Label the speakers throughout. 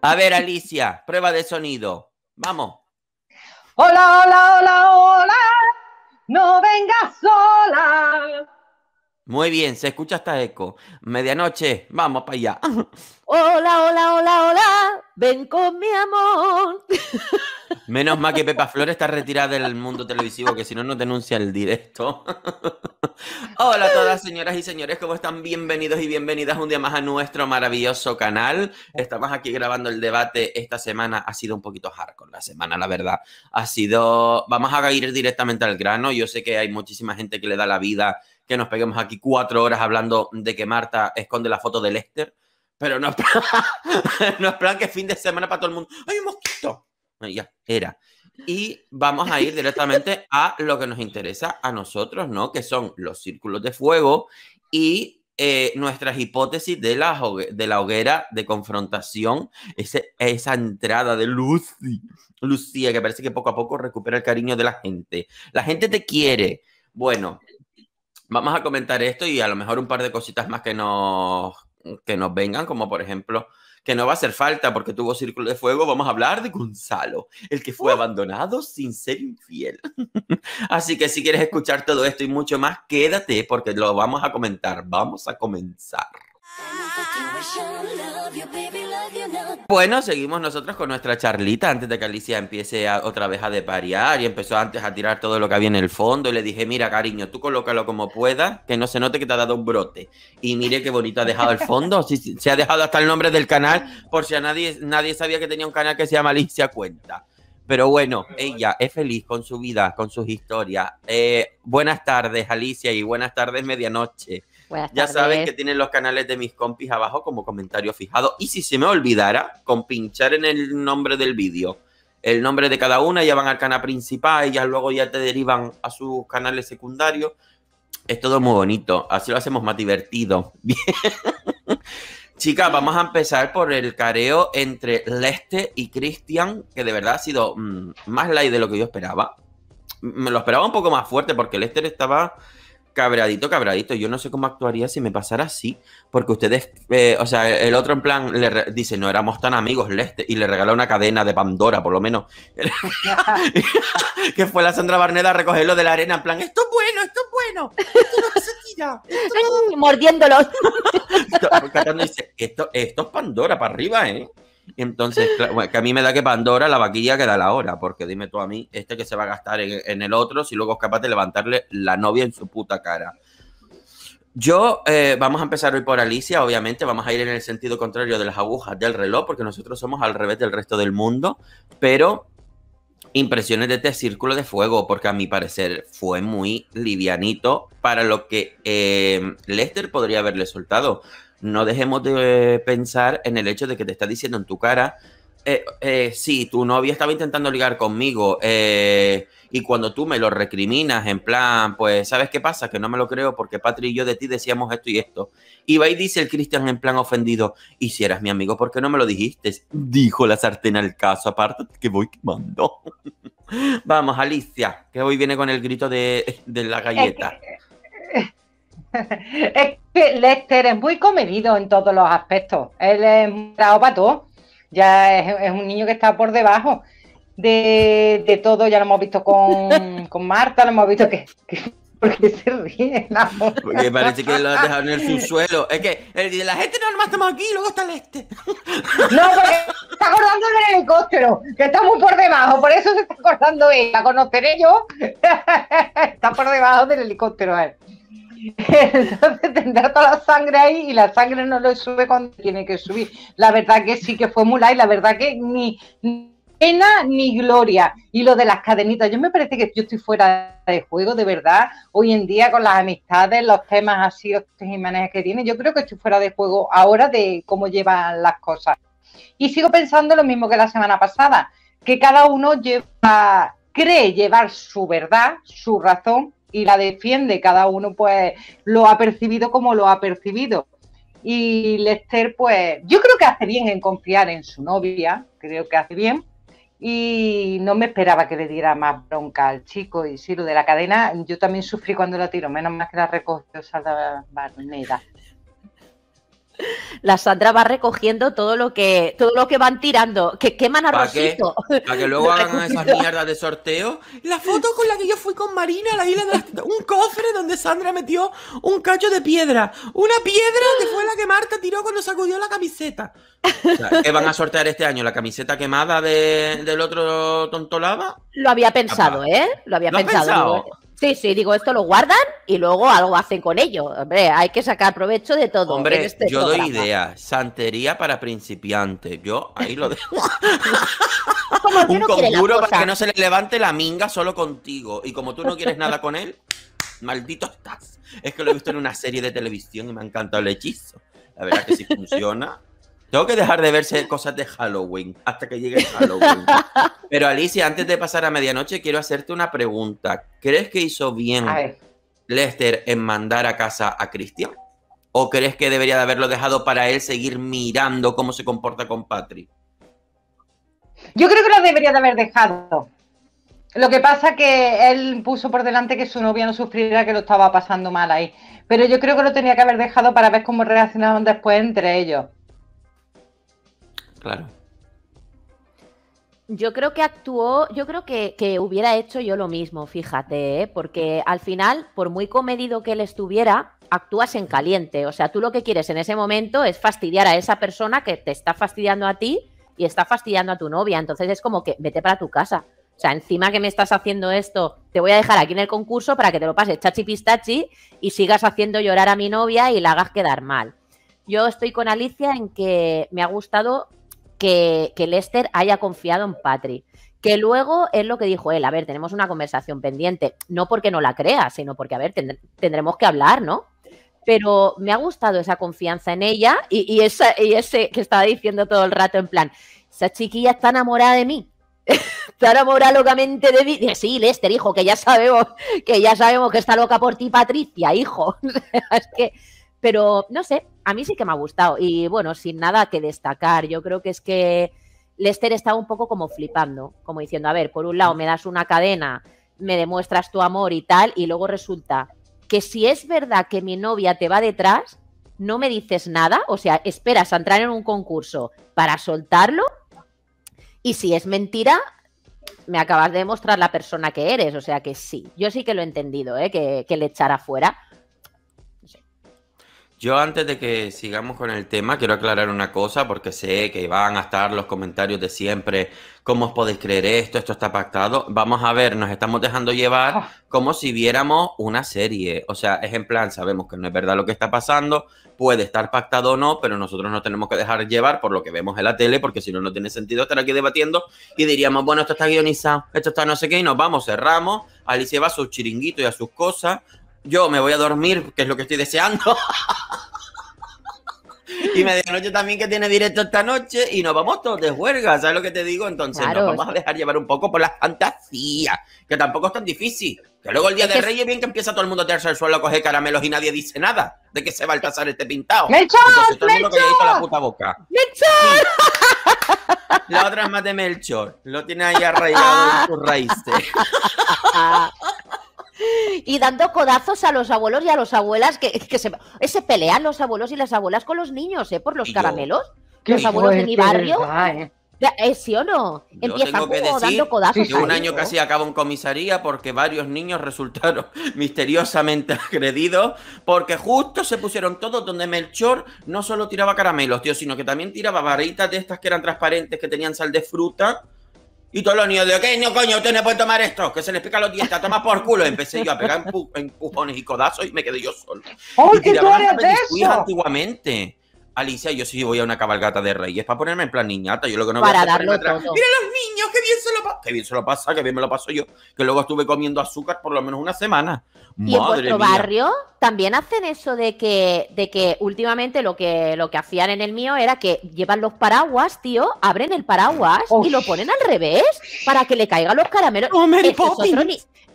Speaker 1: A ver, Alicia, prueba de sonido. Vamos.
Speaker 2: Hola, hola, hola, hola. No vengas sola.
Speaker 1: Muy bien, se escucha hasta eco. Medianoche, vamos para allá.
Speaker 3: Hola, hola, hola, hola. Ven con mi amor.
Speaker 1: Menos mal que Pepa Flores está retirada del mundo televisivo, que si no, no denuncia el directo. Hola a todas, señoras y señores, ¿cómo están? Bienvenidos y bienvenidas un día más a nuestro maravilloso canal. Estamos aquí grabando el debate. Esta semana ha sido un poquito hardcore, la semana, la verdad. Ha sido. Vamos a ir directamente al grano. Yo sé que hay muchísima gente que le da la vida que nos peguemos aquí cuatro horas hablando de que Marta esconde la foto de Lester pero no es no es plan que fin de semana para todo el mundo. ¡Ay, un mosquito! ya, era. Y vamos a ir directamente a lo que nos interesa a nosotros, ¿no? Que son los círculos de fuego y eh, nuestras hipótesis de la, de la hoguera de confrontación, esa entrada de Lucy Lucía, que parece que poco a poco recupera el cariño de la gente. La gente te quiere. Bueno, vamos a comentar esto y a lo mejor un par de cositas más que nos, que nos vengan, como por ejemplo que no va a hacer falta porque tuvo círculo de fuego, vamos a hablar de Gonzalo, el que fue abandonado sin ser infiel. Así que si quieres escuchar todo esto y mucho más, quédate porque lo vamos a comentar. Vamos a comenzar. Bueno, seguimos nosotros con nuestra charlita antes de que Alicia empiece otra vez a deparear y empezó antes a tirar todo lo que había en el fondo y le dije, mira cariño, tú colócalo como puedas, que no se note que te ha dado un brote. Y mire qué bonito ha dejado el fondo, se ha dejado hasta el nombre del canal por si a nadie, nadie sabía que tenía un canal que se llama Alicia Cuenta. Pero bueno, ella es feliz con su vida, con sus historias. Eh, buenas tardes Alicia y buenas tardes medianoche ya sabes que tienen los canales de mis compis abajo como comentario fijado. Y si se me olvidara, con pinchar en el nombre del vídeo, el nombre de cada una, ya van al canal principal y ya luego ya te derivan a sus canales secundarios. Es todo muy bonito. Así lo hacemos más divertido. Chicas, vamos a empezar por el careo entre Lester y Cristian, que de verdad ha sido mm, más light de lo que yo esperaba. Me lo esperaba un poco más fuerte porque Lester estaba cabradito, cabradito. Yo no sé cómo actuaría si me pasara así, porque ustedes, eh, o sea, el otro en plan le dice, no éramos tan amigos, Leste, y le regaló una cadena de Pandora, por lo menos. que fue la Sandra Barneda a recogerlo de la arena, en plan,
Speaker 2: esto es bueno, esto es bueno,
Speaker 3: esto se tira. Esto Mordiéndolo.
Speaker 1: esto es Pandora para arriba, ¿eh? Entonces, que a mí me da que Pandora la vaquilla que da la hora, porque dime tú a mí, este que se va a gastar en, el otro, si luego es capaz de levantarle la novia en su puta cara. Yo, eh, vamos a empezar hoy por Alicia, obviamente, vamos a ir en el sentido contrario de las agujas del reloj, porque nosotros somos al revés del resto del mundo, pero impresiones de este círculo de fuego, porque a mi parecer fue muy livianito para lo que eh, Lester podría haberle soltado no dejemos de pensar en el hecho de que te está diciendo en tu cara, si eh, eh, sí, tu novia estaba intentando ligar conmigo eh, y cuando tú me lo recriminas en plan, pues, ¿sabes qué pasa? Que no me lo creo porque Patri y yo de ti decíamos esto y esto. Y va y dice el Cristian en plan ofendido, y si eras mi amigo, ¿por qué no me lo dijiste? Dijo la sartén al caso, aparte que voy quemando. Vamos, Alicia, que hoy viene con el grito de, de la galleta.
Speaker 2: es que Lester es muy comedido en todos los aspectos. Él es un para todo. Ya es, un niño que está por debajo de, todo. Ya lo hemos visto con, con Marta, lo hemos visto que, porque se ríe Porque parece que lo ha dejado en el
Speaker 1: subsuelo. Es que la gente no, normal estamos aquí, luego está
Speaker 2: Lester No, porque está acordando del helicóptero, que está muy por debajo, por eso se está acordando él. La conoceré yo. está por debajo del helicóptero Entonces tendrá toda la sangre ahí y la sangre no lo sube cuando tiene que subir. La verdad que sí que fue mula y la verdad que ni, pena ni gloria. Y lo de las cadenitas, yo me parece que yo estoy fuera de juego, de verdad. Hoy en día con las amistades, los temas así, los imágenes que tiene, yo creo que estoy fuera de juego ahora de cómo llevan las cosas. Y sigo pensando lo mismo que la semana pasada, que cada uno lleva, cree llevar su verdad, su razón y la defiende. Cada uno pues lo ha percibido como lo ha percibido. Y Lester pues yo creo que hace bien en confiar en su novia, creo que hace bien. Y no me esperaba que le diera más bronca al chico. Y si lo de la cadena, yo también sufrí cuando la tiro, menos más que la recogió Salda Barneda. La Sandra va
Speaker 3: recogiendo todo lo que todo lo que van tirando, que queman a ¿Para Para que luego
Speaker 1: hagan esas mierdas de sorteo.
Speaker 3: La foto con la que yo fui con Marina a la isla de un cofre donde
Speaker 1: Sandra metió un cacho de piedra, una piedra que fue la que Marta tiró cuando sacudió la camiseta. ¿Qué van a sortear este año? ¿La camiseta quemada del otro
Speaker 3: tontolaba? Lo había pensado, ¿eh? Lo había pensado. Eh. Sí, sí, digo, esto lo guardan y luego algo hacen con ello. Hombre, hay que sacar provecho de todo. Hombre, este yo doy idea.
Speaker 1: Santería para principiantes. Yo ahí lo dejo.
Speaker 3: Un conjuro para que no se
Speaker 1: le levante la minga solo contigo. Y como tú no quieres nada con él, maldito estás. Es que lo he visto en una serie de televisión y me ha encantado el hechizo. La verdad que si funciona, tengo que dejar de verse cosas de Halloween hasta que llegue Halloween. Pero Alicia, antes de pasar a medianoche, quiero hacerte una pregunta. ¿Crees que hizo bien Lester en mandar a casa a Cristian? ¿O crees que debería de haberlo dejado para él seguir mirando cómo se comporta con Patrick?
Speaker 2: Yo creo que lo debería de haber dejado. Lo que pasa que él puso por delante que su novia no sufriera, que lo estaba pasando mal ahí. Pero yo creo que lo tenía que haber dejado para ver cómo reaccionaron después entre ellos. Claro. Yo creo que actuó,
Speaker 3: yo creo que, hubiera hecho yo lo mismo, fíjate, ¿eh? porque al final, por muy comedido que él estuviera, actúas en caliente. O sea, tú lo que quieres en ese momento es fastidiar a esa persona que te está fastidiando a ti y está fastidiando a tu novia. Entonces es como que vete para tu casa. O sea, encima que me estás haciendo esto, te voy a dejar aquí en el concurso para que te lo pases chachi pistachi y sigas haciendo llorar a mi novia y la hagas quedar mal. Yo estoy con Alicia en que me ha gustado que, Lester haya confiado en Patrick. Que luego es lo que dijo él, a ver, tenemos una conversación pendiente, no porque no la crea, sino porque, a ver, tendremos que hablar, ¿no? Pero me ha gustado esa confianza en ella y, esa, ese que estaba diciendo todo el rato en plan, esa chiquilla está enamorada de mí, está enamorada locamente de mí. Sí, Lester, hijo, que ya sabemos, que ya sabemos que está loca por ti, Patricia, hijo. es que pero no sé, a mí sí que me ha gustado. Y bueno, sin nada que destacar, yo creo que es que Lester estaba un poco como flipando, como diciendo, a ver, por un lado me das una cadena, me demuestras tu amor y tal, y luego resulta que si es verdad que mi novia te va detrás, no me dices nada, o sea, esperas a entrar en un concurso para soltarlo, y si es mentira, me acabas de demostrar la persona que eres, o sea que sí, yo sí que lo he entendido, ¿eh? que, le echara fuera,
Speaker 1: yo antes de que sigamos con el tema, quiero aclarar una cosa, porque sé que van a estar los comentarios de siempre, ¿cómo os podéis creer esto? Esto está pactado. Vamos a ver, nos estamos dejando llevar ah. como si viéramos una serie. O sea, es en plan, sabemos que no es verdad lo que está pasando, puede estar pactado o no, pero nosotros nos tenemos que dejar llevar por lo que vemos en la tele, porque si no, no tiene sentido estar aquí debatiendo y diríamos, bueno, esto está guionizado, esto está no sé qué, y nos vamos, cerramos, Alicia va a sus chiringuitos y a sus cosas, yo me voy a dormir, que es lo que estoy deseando. y medianoche también que tiene directo esta noche y nos vamos todos de huelga ¿sabes lo que te digo? Entonces nos vamos a dejar llevar un poco por la fantasía, que tampoco es tan difícil. Que luego el día de Reyes bien que empieza todo el mundo a tirarse suelo a coger caramelos y nadie dice nada de que se va a alcanzar este pintado. ¡Melchor! la La otra es más de Melchor. Lo tiene ahí arraigado en sus raíces.
Speaker 3: y dando codazos a los abuelos y a las abuelas que, que se, se, pelean los abuelos y las abuelas con los niños, ¿eh? Por los caramelos. Los abuelos de mi barrio. ¿eh? Eh, ¿Sí o no? Yo Empiezan como decir, dando codazos. un
Speaker 1: año ¿eh? casi acabo en comisaría porque varios niños resultaron misteriosamente agredidos porque justo se pusieron todos donde Melchor no solo tiraba caramelos, tío, sino que también tiraba varitas de estas que eran transparentes, que tenían sal de fruta y todos los niños de, ok, no coño, usted no puede tomar esto, que se les pica los dientes, tomar por culo. Empecé yo a pegar empujones y codazos y me quedé yo solo. ¡Ay, qué historia de eso! antiguamente. Alicia, yo sí voy a una cabalgata de reyes para ponerme en plan niñata. Yo lo que no para voy a Mira los
Speaker 3: niños, qué bien se lo pasa.
Speaker 1: Qué bien se lo pasa, qué bien me lo paso yo. Que luego estuve comiendo azúcar por lo menos una semana. Y en vuestro barrio
Speaker 3: también hacen eso de que, de que últimamente lo que, lo que hacían en el mío era que llevan los paraguas, tío, abren el paraguas y lo ponen al revés para que le caigan los caramelos. Oh,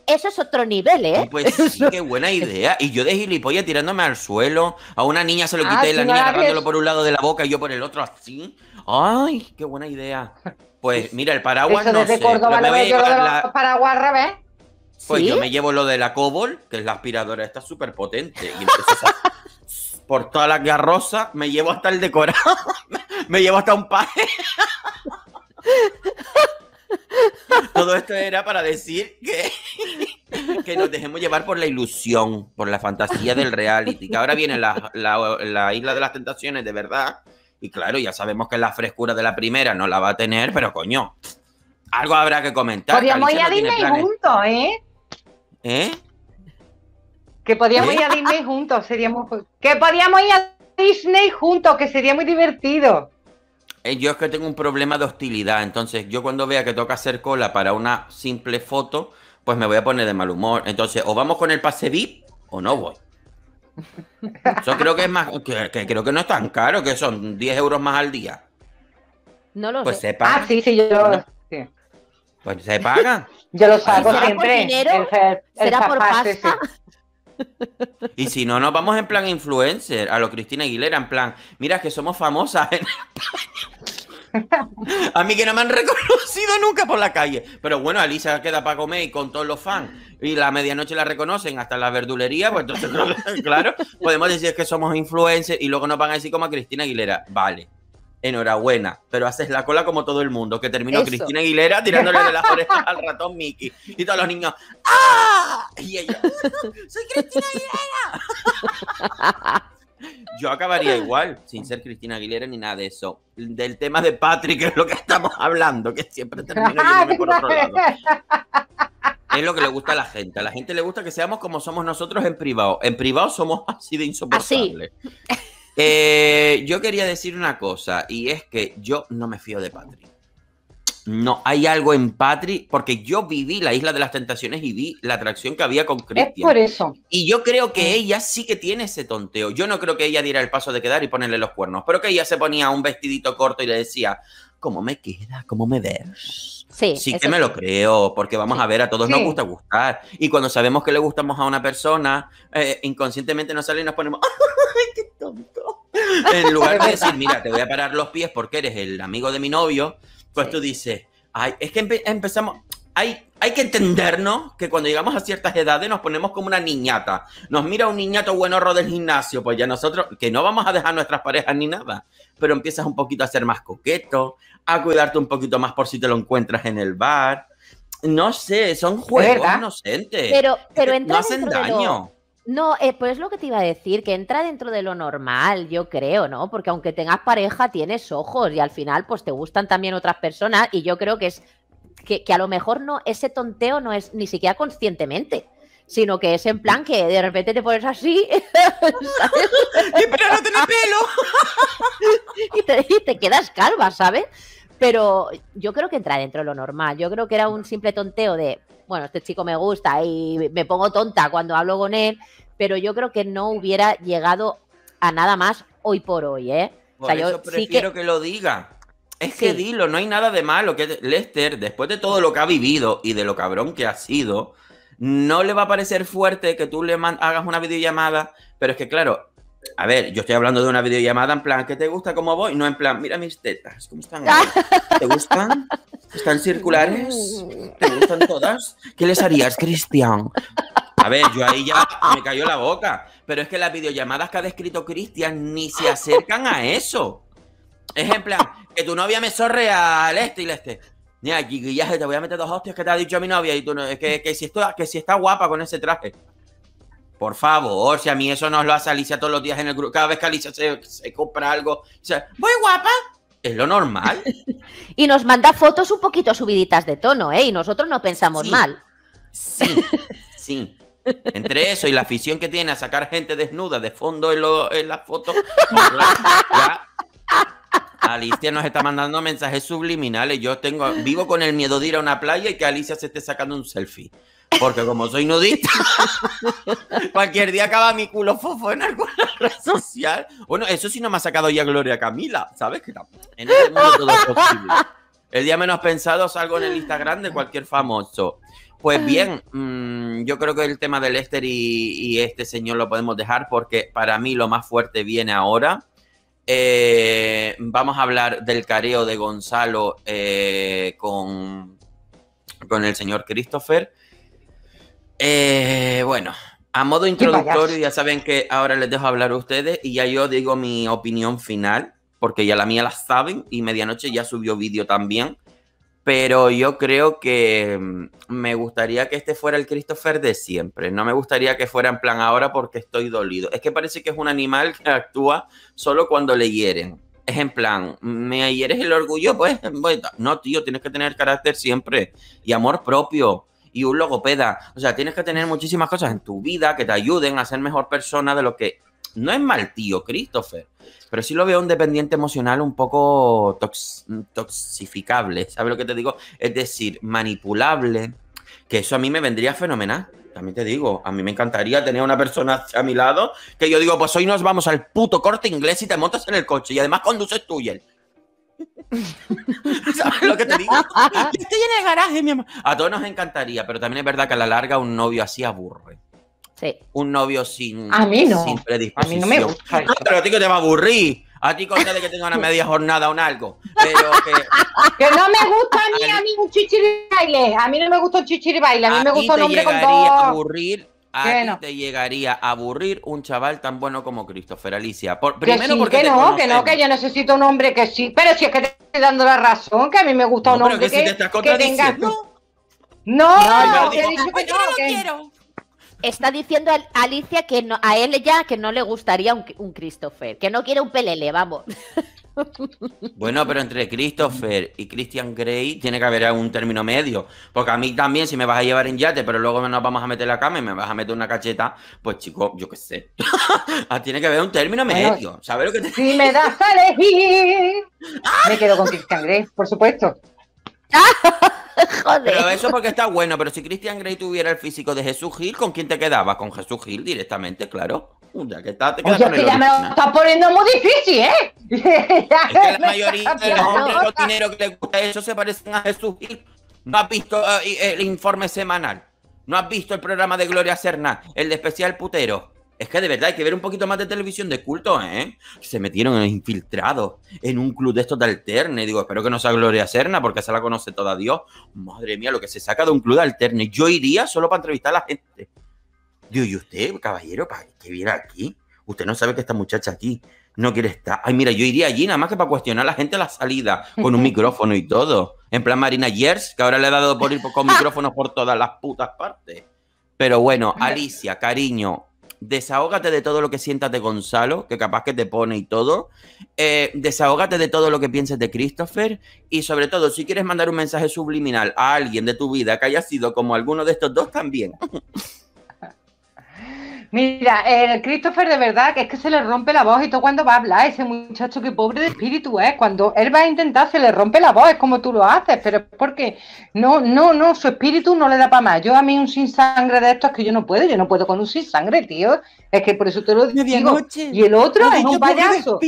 Speaker 3: eso es otro nivel, ¿eh?
Speaker 1: Pues sí, qué buena idea. Y yo de gilipollas tirándome al suelo, a una niña se lo ah, quité, la niña agarrándolo por un lado de la boca y yo por el otro así. ¡Ay, qué buena idea! Pues mira, el paraguas no llevar
Speaker 2: paraguas revés. Pues yo me
Speaker 1: llevo lo de la Cobol, que es la aspiradora está súper potente. Y entonces, por todas las garrosas me llevo hasta el decorado. me llevo hasta un paje. Todo esto era para decir que, nos dejemos llevar por la ilusión, por la fantasía del reality. Que ahora viene la, isla de las tentaciones, de verdad. Y claro, ya sabemos que la frescura de la primera no la va a tener, pero coño, algo habrá que comentar. Podríamos ir a Disney
Speaker 2: juntos, ¿eh? ¿Eh? Que podríamos ¿Eh? ir a Disney juntos, seríamos. Que podríamos ir a Disney juntos, que sería muy divertido.
Speaker 1: Eh, yo es que tengo un problema de hostilidad, entonces yo cuando vea que toca hacer cola para una simple foto, pues me voy a poner de mal humor. Entonces, o vamos con el pase VIP o no voy. Yo creo que es más, creo que no es tan caro, que son 10 euros más al día.
Speaker 3: No lo pues se paga. Ah, sí, sí, yo.
Speaker 1: Pues se paga.
Speaker 2: Yo lo saco siempre. ¿Será por pasta?
Speaker 1: Y si no, nos vamos en plan influencer, a lo Cristina Aguilera, en plan, mira que somos famosas A mí que no me han reconocido nunca por la calle. Pero bueno, Alicia queda para comer y con todos los fans. Y la medianoche la reconocen hasta la verdulería. Pues entonces, claro, podemos decir que somos influencers y luego nos van a decir como a Cristina Aguilera. Vale enhorabuena, pero haces la cola como todo el mundo, que terminó Cristina Aguilera tirándole de las orejas al ratón Mickey y todos los niños,
Speaker 3: ¡ah! Y ella, ¡soy Cristina Aguilera!
Speaker 1: Yo acabaría igual, sin ser Cristina Aguilera ni nada de eso. Del tema de Patrick es lo que estamos hablando, que siempre termina por otro lado. Es lo que le gusta a la gente. A la gente le gusta que seamos como somos nosotros en privado. En privado somos así de insoportables. Eh, yo quería decir una cosa, y es que yo no me fío de Patri. No, hay algo en Patri, porque yo viví la Isla de las Tentaciones y vi la atracción que había con Cristian. Es por eso. Y yo creo que ella sí que tiene ese tonteo. Yo no creo que ella diera el paso de quedar y ponerle los cuernos, pero que ella se ponía un vestidito corto y le decía, ¿Cómo me queda? ¿Cómo me ves? Sí, sí que me lo creo, porque vamos a ver, a todos nos gusta gustar. Y cuando sabemos que le gustamos a una persona, eh, inconscientemente nos sale y nos ponemos, ¡ay, qué
Speaker 3: tonto! En lugar de decir,
Speaker 1: mira, te voy a parar los pies porque eres el amigo de mi novio, pues tú dices, ay, es que empezamos, hay, que entendernos que cuando llegamos a ciertas edades nos ponemos como una niñata. Nos mira un niñato buenorro del gimnasio, pues ya nosotros, que no vamos a dejar nuestras parejas ni nada, pero empiezas un poquito a ser más coqueto, a cuidarte un poquito más por si te lo encuentras en el bar. No sé, son juegos inocentes. Pero, pero eh, no hacen daño.
Speaker 3: no, eh, pues lo que te iba a decir, que entra dentro de lo normal, yo creo, ¿no? Porque aunque tengas pareja, tienes ojos y al final, pues te gustan también otras personas y yo creo que es que, a lo mejor no, ese tonteo no es ni siquiera conscientemente, sino que es en plan que de repente te pones así. Y pero no pelo. y, te, te quedas calva, ¿sabes? Pero yo creo que entra dentro de lo normal. Yo creo que era un simple tonteo de, bueno, este chico me gusta y me pongo tonta cuando hablo con él, pero yo creo que no hubiera llegado a nada más hoy por hoy, ¿eh? yo prefiero que...
Speaker 1: lo diga. Es que dilo, no hay nada de malo que Lester, después de todo lo que ha vivido y de lo cabrón que ha sido, no le va a parecer fuerte que tú le hagas una videollamada, pero es que claro, a ver, yo estoy hablando de una videollamada en plan, ¿qué te gusta como voy? No en plan, mira mis tetas, ¿cómo están? ¿Te gustan? ¿Están circulares? ¿Te gustan todas? ¿Qué les harías, Cristian? A ver, yo ahí ya me cayó la boca, pero es que las videollamadas que ha descrito Cristian ni se acercan a eso. Es en plan, que tu novia me sorrea al este y al este. Mira, guillaje, te voy a meter dos hostias que te ha dicho mi novia y tú que, si está guapa con ese traje. Por favor, si a mí eso nos lo hace Alicia todos los días en el grupo, cada vez que Alicia se, compra algo, o sea, voy guapa, es lo normal.
Speaker 3: y nos manda fotos un poquito subiditas de tono, ¿eh? Y nosotros no pensamos mal. Sí,
Speaker 1: sí. Entre eso y la afición que tiene a sacar gente desnuda de fondo en, lo, en las fotos, Alicia nos está mandando mensajes subliminales. Yo tengo, vivo con el miedo de ir a una playa y que Alicia se esté sacando un selfie. Porque como soy nudista, cualquier día acaba mi culo fofo en alguna red social. Bueno, eso sí no me ha sacado ya Gloria Camila, ¿sabes? Que en este mundo todo es posible. El día menos pensado salgo en el Instagram de cualquier famoso. Pues bien, mm, yo creo que el tema de Lester y este señor lo podemos dejar porque para mí lo más fuerte viene ahora. Eh, vamos a hablar del careo de Gonzalo eh, con, con el señor Christopher. Eh, bueno, a modo introductorio, ya saben que ahora les dejo hablar a ustedes y ya yo digo mi opinión final, porque ya la mía la saben y medianoche ya subió vídeo también pero yo creo que mm, me gustaría que este fuera el Christopher de siempre. No me gustaría que fuera en plan ahora porque estoy dolido. Es que parece que es un animal que actúa solo cuando le hieren. Es en plan, me hieres el orgullo, pues no, tío, tienes que tener carácter siempre y amor propio y un logopeda. O sea, tienes que tener muchísimas cosas en tu vida que te ayuden a ser mejor persona de lo que no es mal tío, Christopher, pero sí lo veo un dependiente emocional un poco toxificable, ¿sabes lo que te digo? Es decir, manipulable, que eso a mí me vendría fenomenal. También te digo, a mí me encantaría tener una persona a mi lado que yo digo, pues hoy nos vamos al puto corte inglés y te montas en el coche y además conduces tú y él. ¿Sabes lo que te digo? estoy en el garaje, mi amor. A todos nos encantaría, pero también es verdad que a la larga un novio así aburre. Un novio sin, a A mí no me gusta. Ah, pero a ti que te va a aburrir. A ti con que tenga una media jornada o algo.
Speaker 2: que, no me gusta a mí, a mí un A mí no me gusta un chichiri A mí me gusta un hombre con dos. A
Speaker 1: aburrir a te llegaría a aburrir un chaval tan bueno como Christopher Alicia. Por, primero porque que no, que no, que
Speaker 2: yo necesito un hombre que sí. Pero si es que te estoy dando la razón, que a mí me gusta un hombre que, si te estás No, no, no lo quiero está diciendo Alicia que a
Speaker 3: él ya que no le gustaría un, Christopher, que no quiere un pelele, vamos.
Speaker 1: Bueno, pero entre Christopher y Christian Grey tiene que haber algún término medio. Porque a mí también, si me vas a llevar en yate, pero luego nos vamos a meter la cama y me vas a meter una cacheta, pues chico, yo qué sé. Ah, tiene que haber un término medio. ¿Sabes lo que te...
Speaker 2: Si me das a elegir, ¡Ah! me quedo con Christian Grey, por supuesto. Pero eso porque
Speaker 1: está bueno, pero si Christian Grey tuviera el físico de Jesús Gil, ¿con quién te quedabas? Con Jesús Gil directamente, claro. Ya que está, te quedas ya me lo
Speaker 2: estás poniendo muy difícil, ¿eh? es que la mayoría de los hombres dinero
Speaker 1: que les gusta eso se parecen a Jesús Gil. No has visto eh, el informe semanal. No has visto el programa de Gloria Serna, el de especial putero. Es que de verdad hay que ver un poquito más de televisión de culto, ¿eh? Se metieron infiltrados en un club de estos de alterne. Digo, espero que no sea Gloria Serna porque se la conoce toda Dios. Madre mía, lo que se saca de un club de alterne. Yo iría solo para entrevistar a la gente. Digo, ¿y usted, caballero, para qué viene aquí? Usted no sabe que esta muchacha aquí no quiere estar. Ay, mira, yo iría allí nada más que para cuestionar a la gente a la salida, con un micrófono y todo. En plan Marina Yers, que ahora le ha dado por ir con micrófonos por todas las putas partes. Pero bueno, Alicia, cariño, desahógate de todo lo que sientas de Gonzalo, que capaz que te pone y todo. Eh, desahógate de todo lo que pienses de Christopher. Y sobre todo, si quieres mandar un mensaje subliminal a alguien de tu vida que haya sido como alguno de estos dos, también.
Speaker 2: Mira, el Christopher de verdad que es que se le rompe la voz y todo cuando va a hablar, ese muchacho que pobre de espíritu es, ¿eh? cuando él va a intentar se le rompe la voz, es como tú lo haces, pero es porque no, no, no, su espíritu no le da para más. Yo a mí un sin sangre de estos es que yo no puedo, yo no puedo con un sin sangre, tío. Es que por eso te lo digo. y el otro es un payaso.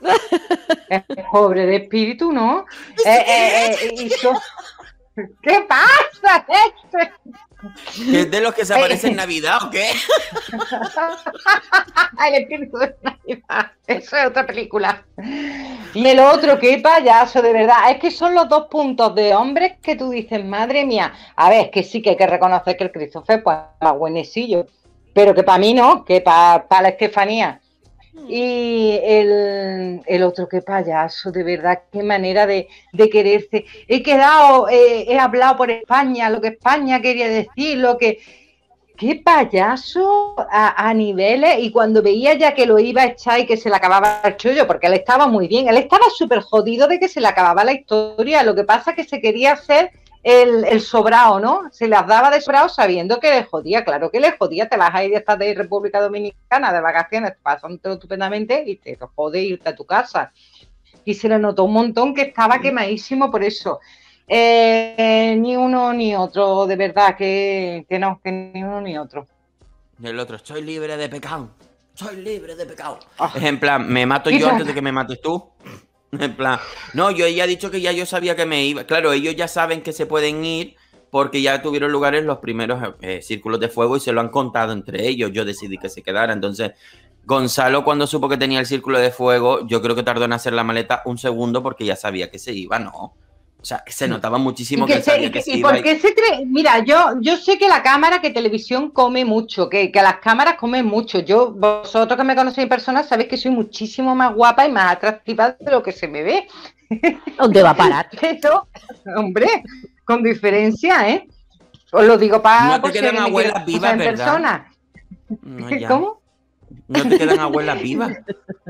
Speaker 2: pobre de espíritu, ¿no? Eh, eh, ¿Qué pasa?
Speaker 1: ¿Es de los que se aparecen en eh. Navidad o
Speaker 2: qué? el espíritu de Navidad. Eso es otra película. Y el otro, qué payaso, de verdad. Es que son los dos puntos de hombres que tú dices, madre mía. A ver, es que sí que hay que reconocer que el Christopher, pues, más buenecillo. Pero que para mí no, que para la Estefanía Mm. Y el, otro, qué payaso, de verdad, qué manera de, quererse. He quedado, he hablado por España, lo que España quería decir, lo que. Qué payaso a, niveles. Y cuando veía ya que lo iba a echar y que se le acababa el chollo, porque él estaba muy bien, él estaba súper jodido de que se le acababa la historia. Lo que pasa es que se quería hacer el, el, sobrao, ¿no? Se las daba de sobrado sabiendo que le jodía, claro que le jodía, te las a ir esta de República Dominicana de vacaciones, pasando estupendamente y te jode irte a tu casa. Y se le notó un montón que estaba quemadísimo por eso. Eh, ni uno ni otro, de verdad, que, que no, que ni uno ni otro.
Speaker 1: ni el otro, estoy libre de pecado, soy libre de pecado. Ah. Es en plan, me mato yo antes de que me mates tú. En plan, no, yo ella ha dicho que ya yo sabía que me iba. Claro, ellos ya saben que se pueden ir porque ya tuvieron lugar en los primeros eh, círculos de fuego y se lo han contado entre ellos. Yo decidí que se quedara. Entonces, Gonzalo, cuando supo que tenía el círculo de fuego, yo creo que tardó en hacer la maleta un segundo porque ya sabía que se iba, ¿no? O sea, se notaba muchísimo que, se, porque
Speaker 2: se Mira, yo, yo sé que la cámara, que televisión come mucho, que, que las cámaras comen mucho. Yo, vosotros que me conocéis en persona, sabéis que soy muchísimo más guapa y más atractiva de lo que se me ve. ¿Dónde va a parar? hombre, con diferencia, ¿eh? Os lo digo para... No te quedan abuelas vivas, Persona. ¿Cómo?
Speaker 1: ¿No te quedan abuelas vivas?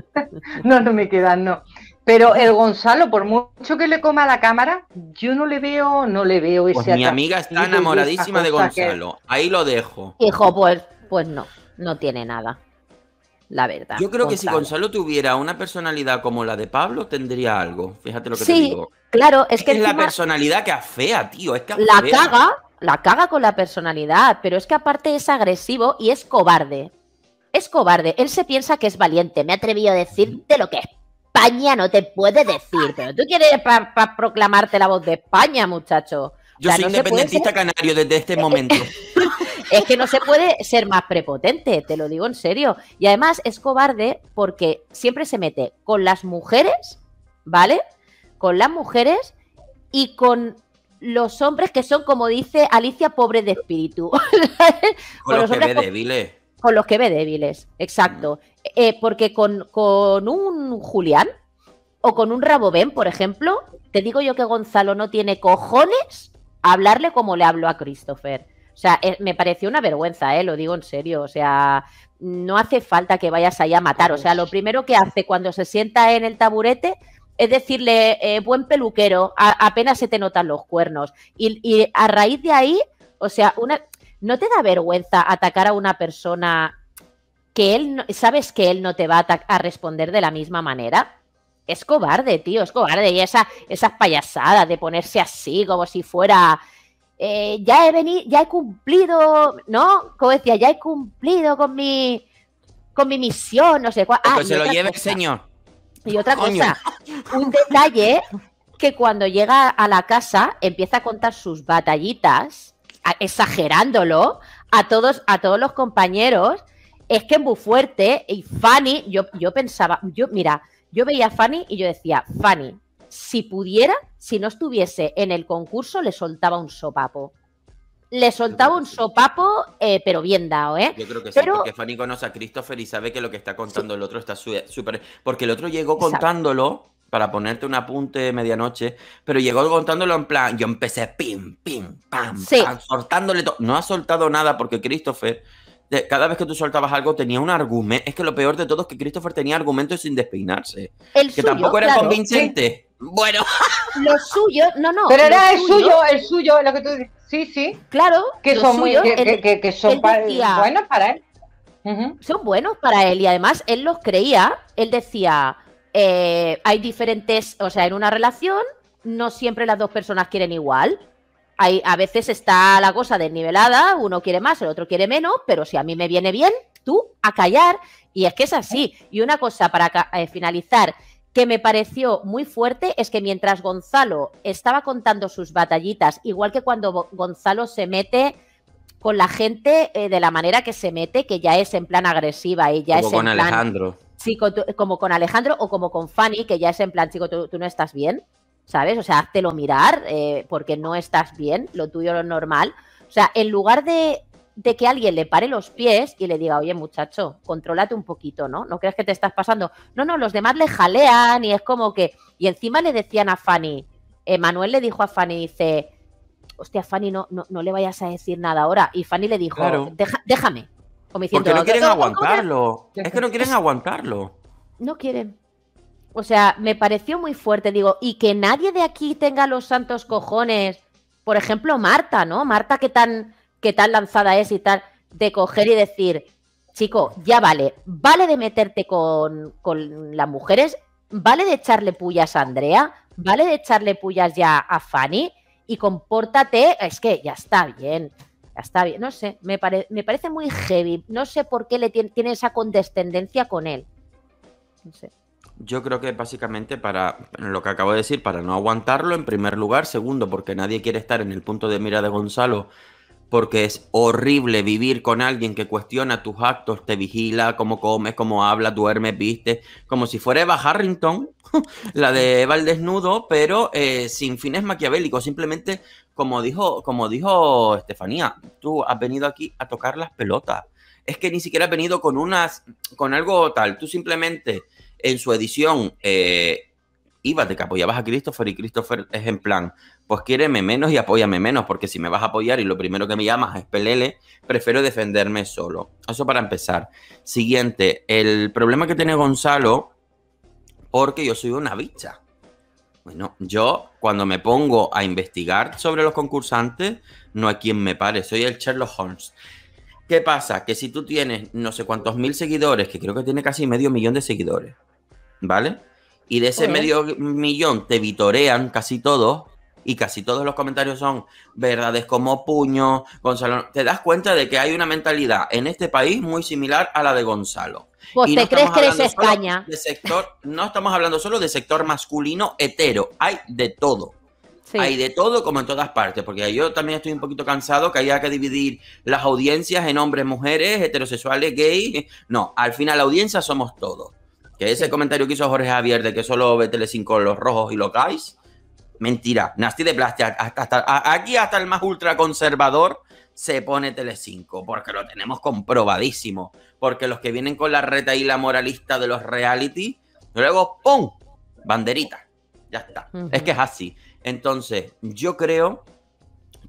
Speaker 2: no, no me quedan, no. Pero el Gonzalo, por mucho que le coma la cámara, yo no le veo, no le veo pues ese. Pues mi amiga está enamoradísima de Gonzalo.
Speaker 1: Ahí lo dejo.
Speaker 2: Hijo, pues, pues, no, no tiene nada.
Speaker 3: La verdad. Yo creo que si Gonzalo
Speaker 1: tuviera una personalidad como la de Pablo, tendría algo. Fíjate lo que sí, te digo.
Speaker 3: Claro, es, que. Es la
Speaker 1: personalidad que afea, tío. Es La caga,
Speaker 3: la caga con la personalidad, pero es que aparte es agresivo y es cobarde. Es cobarde. Él se piensa que es valiente. Me atreví a decir de lo que es España no te puede decir, pero tú quieres proclamarte la voz de España, muchacho. Yo soy independentista
Speaker 1: canario desde este momento.
Speaker 3: es que no se puede ser más prepotente, te lo digo en serio. Y además es cobarde porque siempre se mete con las mujeres, ¿vale? Con las mujeres y con los hombres que son, como dice Alicia, pobres de espíritu. con los, con los que ve débiles, exacto. Mm. Eh, eh, porque con, con, un Julián o con un Rabobén, por ejemplo, te digo yo que Gonzalo no tiene cojones hablarle como le hablo a Christopher. O sea, eh, me pareció una vergüenza, eh, lo digo en serio. O sea, no hace falta que vayas allá a matar. O sea, lo primero que hace cuando se sienta en el taburete es decirle, buen peluquero, apenas se te notan los cuernos. y, a raíz de ahí, o sea, una, ¿no te da vergüenza atacar a una persona que él no, sabes que él no te va a, responder de la misma manera? Es cobarde, tío, es cobarde. Y esa, esas payasadas de ponerse así, como si fuera. Eh, ya he venido, ya he cumplido, ¿no? Como decía, ya he cumplido con mi con mi misión, no sé cuál. Pues ah, pues se lo lleve el señor. Y otra cosa, un detalle que cuando llega a la casa empieza a contar sus batallitas exagerándolo, a todos, a todos los compañeros, es que en Bufuerte y Fanny, yo, yo pensaba, yo, mira, yo veía a Fanny y yo decía, Fanny, si pudiera, si no estuviese en el concurso, le soltaba un sopapo. Le soltaba un sopapo, eh, pero bien dado, ¿eh? Yo creo que sí, porque
Speaker 1: Fanny conoce a Christopher y sabe que lo que está contando el otro está súper. Porque el otro llegó contándolo para ponerte un apunte de medianoche, pero llegó contándolo en plan, yo empecé pim, pim, pam, soltándole todo. No ha soltado nada porque Christopher, cada vez que tú soltabas algo tenía un argumento. Es que lo peor de todo es que Christopher tenía argumentos sin despeinarse. El que tampoco era convincente. Bueno.
Speaker 2: Lo suyo, no, no. Pero era el suyo, el suyo, lo que tú dices. Sí, sí. Claro. Que son muy, que, son buenos para él. Son
Speaker 3: buenos para él y además él los creía. Él decía, eh, hay diferentes, o sea, en una relación no siempre las dos personas quieren igual. Hay, a veces está la cosa desnivelada, uno quiere más, el otro quiere menos, pero si a mí me viene bien, tú a callar. Y es que es así. Y una cosa para eh, finalizar que me pareció muy fuerte es que mientras Gonzalo estaba contando sus batallitas, igual que cuando Gonzalo se mete con la gente eh, de la manera que se mete, que ya es en plan agresiva y ya es con Alejandro chico, como con Alejandro o como con Fanny, que ya es en plan, chico, tú, no estás bien, ¿sabes? O sea, háztelo mirar eh, porque no estás bien, lo tuyo lo normal. O sea, en lugar de, que alguien le pare los pies y le diga, oye, muchacho, contrólate un poquito, ¿no? ¿No crees que te estás pasando? No, no, los demás le jalean y es como que... Y encima le decían a Fanny, Manuel le dijo a Fanny, dice, hostia, Fanny, no, no, le vayas a decir nada ahora. Y Fanny le dijo, déjame, porque no quieren aguantarlo.
Speaker 1: Es que no quieren aguantarlo.
Speaker 3: No quieren. O sea, me pareció muy fuerte, digo, y que nadie de aquí tenga los santos cojones. Por ejemplo, Marta, ¿no? Marta, que tan, tan lanzada es y tal, de coger y decir, chico, ya vale, vale de meterte con, con las mujeres, vale de echarle pullas a Andrea, vale de echarle pullas ya a Fanny y compórtate, es que ya está bien está bien, no sé, me, me parece muy heavy, no sé por qué le tiene, esa condescendencia con él.
Speaker 1: Yo creo que básicamente para lo que acabo de decir, para no aguantarlo en primer lugar, segundo, porque nadie quiere estar en el punto de mira de Gonzalo porque es horrible vivir con alguien que cuestiona tus actos, te vigila, cómo comes, cómo hablas, duermes, viste, como si fuera Eva Harrington, la de Eva el desnudo, pero eh, sin fines maquiavélicos, simplemente como dijo, como dijo Estefanía, tú has venido aquí a tocar las pelotas. Es que ni siquiera has venido con unas, con algo tal, tú simplemente en su edición eh, íbate que apoyabas a Christopher y Christopher es en plan, pues quiéreme menos y apóyame menos, porque si me vas a apoyar y lo primero que me llamas es pelele, prefiero defenderme solo. Eso para empezar. Siguiente, el problema que tiene Gonzalo, porque yo soy una bicha. Bueno, yo cuando me pongo a investigar sobre los concursantes, no hay quien me pare, soy el Sherlock Holmes. ¿Qué pasa? Que si tú tienes no sé cuántos mil seguidores, que creo que tiene casi medio millón de seguidores, ¿vale? Y de ese medio millón te vitorean casi todos. Y casi todos los comentarios son verdades como puño, Gonzalo. Te das cuenta de que hay una mentalidad en este país muy similar a la de Gonzalo. te crees que eres
Speaker 3: España.
Speaker 1: sector, no estamos hablando solo de sector masculino hetero, hay de todo. Hay de todo como en todas partes, porque yo también estoy un poquito cansado que haya que dividir las audiencias en hombres, mujeres, heterosexuales, gays. No, al final la audiencia somos todos. Que ese comentario que hizo Jorge Javier de que solo ve Tele5 los rojos y los guys, mentira. Nasty de Plastia, hasta, aquí hasta el más ultraconservador se pone Tele5. porque lo tenemos comprobadísimo. Porque los que vienen con la reta y la moralista de los reality, luego ¡pum! Banderita. Ya está. Es que es así. Entonces, yo creo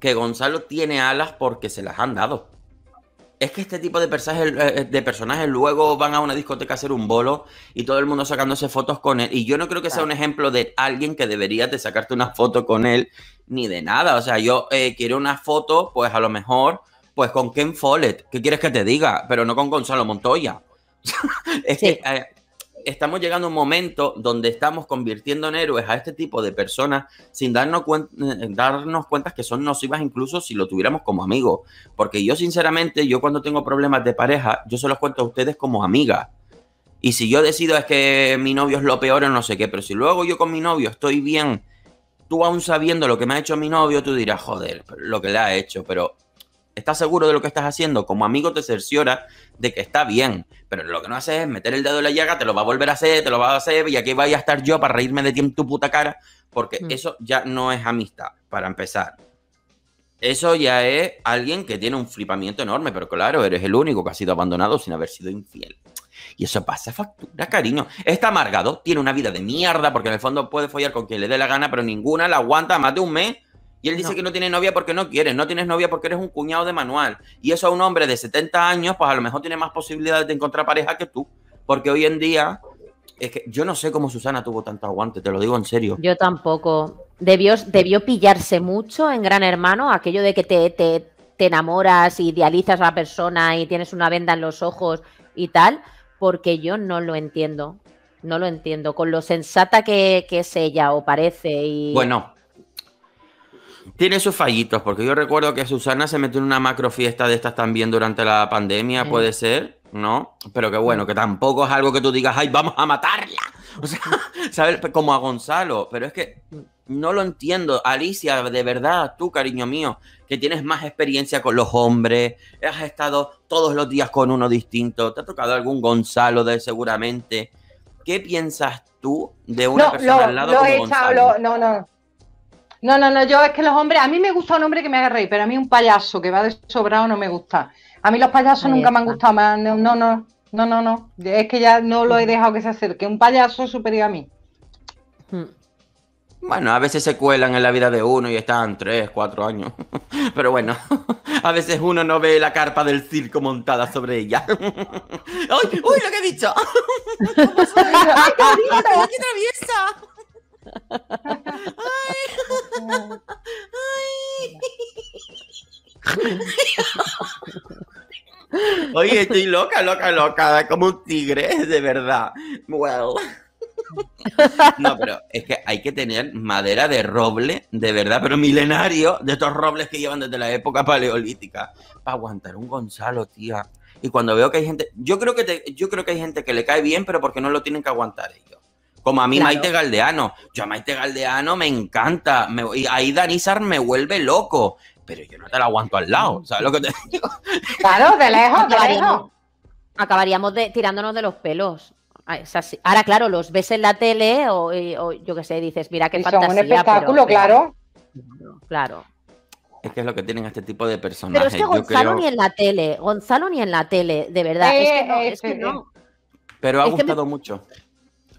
Speaker 1: que Gonzalo tiene alas porque se las han dado es que este tipo eh, eh, de personajes, luego van a una discoteca a hacer un bolo y todo el mundo sacándose fotos con él. Y yo no creo que sea un ejemplo de alguien que debería de sacarte una foto con él, ni de nada. O sea, yo eh, quiero una foto, pues a lo mejor, pues con Ken Follett. ¿Qué quieres que te diga? Pero no con Gonzalo Montoya. es que, estamos llegando a un momento donde estamos convirtiendo en héroes a este tipo de personas sin darnos, eh, cuenta, que son nocivas incluso si lo tuviéramos como amigos. Porque yo sinceramente, yo cuando tengo problemas de pareja, yo se los cuento a ustedes como amiga. Y si yo decido es que mi novio es lo peor o no sé qué, pero si luego yo con mi novio estoy bien, tú aún sabiendo lo que me ha hecho mi novio, tú dirás, joder, lo que le ha hecho, pero estás seguro de lo que estás haciendo, como amigo te cerciora de que está bien, pero lo que no haces es meter el dedo en la llaga, te lo va a volver a hacer, te lo va a hacer, y aquí vaya a estar yo para reírme de ti en tu puta cara, porque mm. eso ya no es amistad, para empezar. Eso ya es alguien que tiene un flipamiento enorme, pero claro, eres el único que ha sido abandonado sin haber sido infiel. Y eso pasa factura, cariño. Está amargado, tiene una vida de mierda, porque en el fondo puede follar con quien le dé la gana, pero ninguna la aguanta más de un mes y él dice que no tiene novia porque no quiere, no tienes novia porque eres un cuñado de manual. Y eso a un hombre de 70 años, pues a lo mejor tiene más posibilidades de encontrar pareja que tú. Porque hoy en día, es que yo no sé cómo Susana tuvo tanto aguante, te lo digo en serio.
Speaker 3: Yo tampoco. Debió, debió pillarse mucho en Gran Hermano, aquello de que te, te, te enamoras, idealizas a la persona y tienes una venda en los ojos y tal, porque yo no lo entiendo. No lo entiendo. Con lo sensata que, es ella o parece y. Bueno,
Speaker 1: tiene sus fallitos, porque yo recuerdo que Susana se metió en una macro fiesta de estas también durante la pandemia, puede ser, ¿no? Pero que bueno, que tampoco es algo que tú digas, ¡ay, vamos a matarla! O sea, ¿sabes? Como a Gonzalo, pero es que no lo entiendo. Alicia, de verdad, tú, cariño mío, que tienes más experiencia con los hombres, has estado todos los días con uno distinto, te ha tocado algún Gonzalo de seguramente. ¿Qué piensas tú de una persona al lado como Gonzalo?
Speaker 2: no, no, no, no, no, yo es que los hombres, a mí me gusta un hombre que me haga pero a mí un payaso que va de sobrado no me gusta. A mí los payasos nunca me han gustado, más, no, no, no, no, no, es que ya no lo he dejado que se acerque, un payaso superior a mí.
Speaker 1: Hmm. Bueno, a veces se cuelan en la vida de uno y están tres, cuatro años. Pero bueno, a veces uno no ve la carpa del circo montada sobre ella. uy, lo que he dicho! qué traviesa!
Speaker 3: ¡Ay!
Speaker 1: Oye, estoy loca, loca, loca, como un tigre, de verdad. No, pero es que hay que tener madera de roble, de verdad, pero milenario, de estos robles que llevan desde la época paleolítica, para aguantar un Gonzalo, tía. Y cuando veo que hay gente, yo creo que yo creo que hay gente que le cae bien, pero porque no lo tienen que aguantar ellos. Como a mí Maite Galdeano. Yo a Maite Galdeano me encanta. Me, y ahí Danizar me vuelve loco. Pero yo no te la aguanto al lado. Mm. ¿Sabes lo que te digo?
Speaker 3: Claro, de lejos, de Acabaríamos de, tirándonos de los pelos. Ahora, claro, los ves en la tele o, yo qué sé, dices, mira qué fantasía. Son un espectáculo, claro. claro.
Speaker 1: Es que es lo que tienen este tipo de personajes. Pero es que Gonzalo ni en
Speaker 3: la tele, Gonzalo ni en la tele, de verdad. es que no, eh,
Speaker 1: eh, Pero ha gustado mucho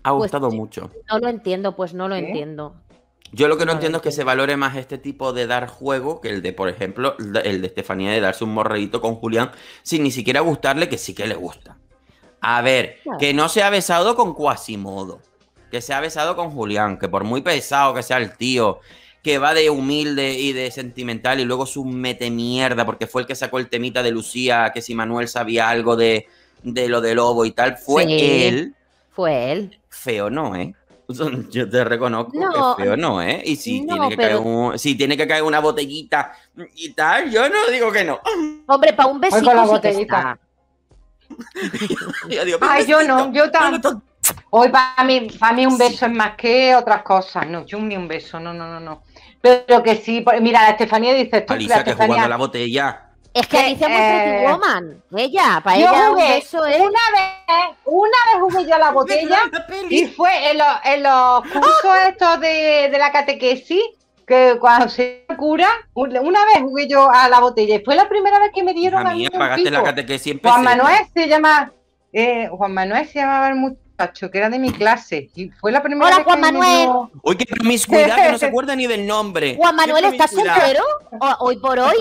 Speaker 1: ha pues gustado mucho.
Speaker 3: No lo entiendo, pues no lo entiendo.
Speaker 1: Yo lo que no, entiendo es que se valore más este tipo de dar juego que el de, por ejemplo, el de Estefanía de darse un morredito con Julián sin ni siquiera gustarle, que sí que le gusta. A ver, que no se ha besado con Quasimodo, que se ha besado con Julián, que por muy pesado que sea el tío, que va de humilde y de sentimental y luego su mete mierda, porque fue el que sacó el temita de Lucía, que si Manuel sabía algo de, lo de Lobo y tal, fue él
Speaker 3: fue él.
Speaker 1: Feo no, ¿eh? Yo te reconozco que feo no, ¿eh? Y si, tiene que caer una botellita y tal, yo no digo que no.
Speaker 2: Hombre, para un besito con botellita. Ay, yo no, yo también. Hoy para mí, para mí un beso es más que otras cosas. No, yo ni un beso, no, no, no, no. Pero que sí, mira, la Estefanía dice... esto. que la botella. Es que Alicia se muestra eh, Woman.
Speaker 3: Ella, para Una vez,
Speaker 2: una vez jugué yo a la botella y fue en, en los cursos estos de, de, la catequesis que cuando se cura, una vez jugué yo a la botella y fue la primera vez que me dieron a mí, la Juan Manuel se llama... Eh, Juan Manuel se llamaba el que era de mi clase. Y fue la primera Hola, Juan Manuel.
Speaker 1: qué promiscuidad, que no se acuerda ni del nombre. Juan Manuel, ¿estás soltero?
Speaker 2: Hoy por hoy.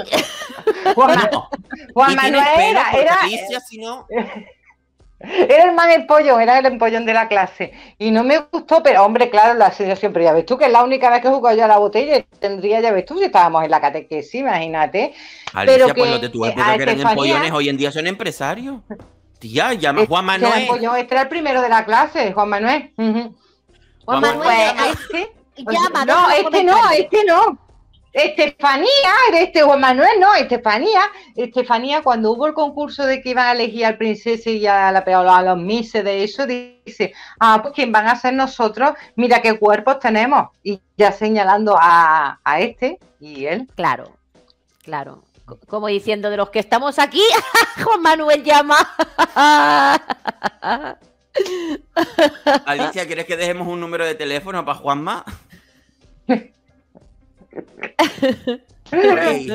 Speaker 3: Juan,
Speaker 1: Manuel era. era... Alicia,
Speaker 2: el más era el empollón de la clase. Y no me gustó, pero hombre, claro, lo ha siempre. Ya ves tú que es la única vez que jugó jugado yo a la botella. Tendría, ya ves tú, si estábamos en la catequesis, imagínate. Alicia, pero pues, que, pues los de tu que eran empollones, hoy
Speaker 1: en día son empresarios ya Juan este, Manuel.
Speaker 2: Este era el primero de la clase, Juan Manuel. Juan, Manuel, Este, no, este no, este no. Estefanía, este Juan Manuel, no, Estefanía. Estefanía, cuando hubo el concurso de que iban a elegir al princesa y a, la, a los mises de eso, dice, ah, pues quien van a ser nosotros, mira qué cuerpos tenemos. Y ya señalando a, a este y él. Claro, claro
Speaker 3: como diciendo de los que estamos aquí, Juan Manuel llama.
Speaker 1: Alicia, ¿quieres que dejemos un número de teléfono para Juanma?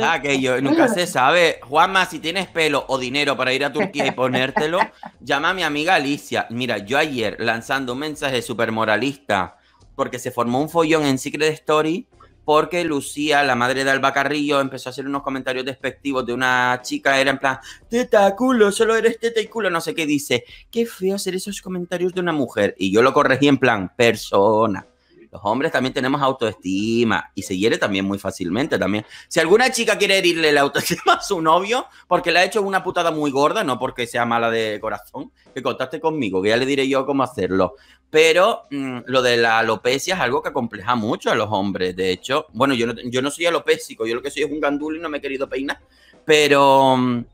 Speaker 1: Aquello nunca se sabe. Juanma, si tienes pelo o dinero para ir a Turquía y ponértelo, llama a mi amiga Alicia. Mira, yo ayer lanzando un mensaje súper moralista, porque se formó un follón en Secret Story porque Lucía, la madre de Alba Carrillo, empezó a hacer unos comentarios despectivos de una chica, era en plan, teta, culo, solo eres teta y culo, no sé qué dice. Qué feo hacer esos comentarios de una mujer. Y yo lo corregí en plan, persona. Los hombres también tenemos autoestima y se hiere también muy fácilmente también. Si alguna chica quiere herirle la autoestima a su novio porque le ha hecho una putada muy gorda, no porque sea mala de corazón, que contaste conmigo, que ya le diré yo cómo hacerlo. Pero mm, lo de la alopecia es algo que compleja mucho a los hombres. De hecho, bueno, yo no, yo no soy alopésico, yo lo que soy es un gandul y no me he querido peinar. Pero mm,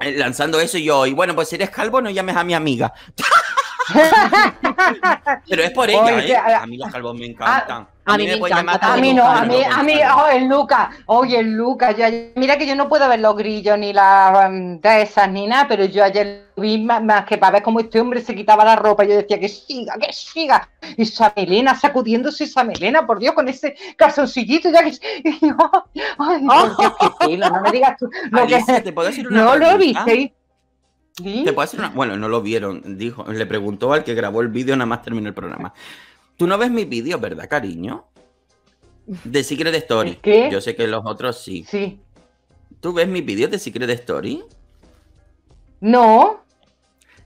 Speaker 1: eh, lanzando eso yo, y bueno, pues si eres calvo no llames a mi amiga. Pero es por ella, ¿eh? a, mí los calvos me ah, encantan. A, a mí, me, encanta. A mí no, a mí, a mí,
Speaker 2: oye, el Luca, oye, el Luca, mira que yo no puedo ver los grillos ni las um, de esas ni nada, pero yo ayer vi más, más, que para ver cómo este hombre se quitaba la ropa. Yo decía que siga, que siga. Y esa melena, sacudiéndose esa melena, por Dios, con ese calzoncillito, ya que. ay, ah. qué no me digas tú. Lo que, ¿te una no lo viste.
Speaker 1: ¿Mm? Bueno, no lo vieron, dijo, le preguntó al que grabó el vídeo, nada más terminó el programa. Tú no ves mi vídeo ¿verdad, cariño? De Secret Story. Yo sé que los otros sí. Sí. ¿Tú ves mi vídeo de Secret Story?
Speaker 2: No.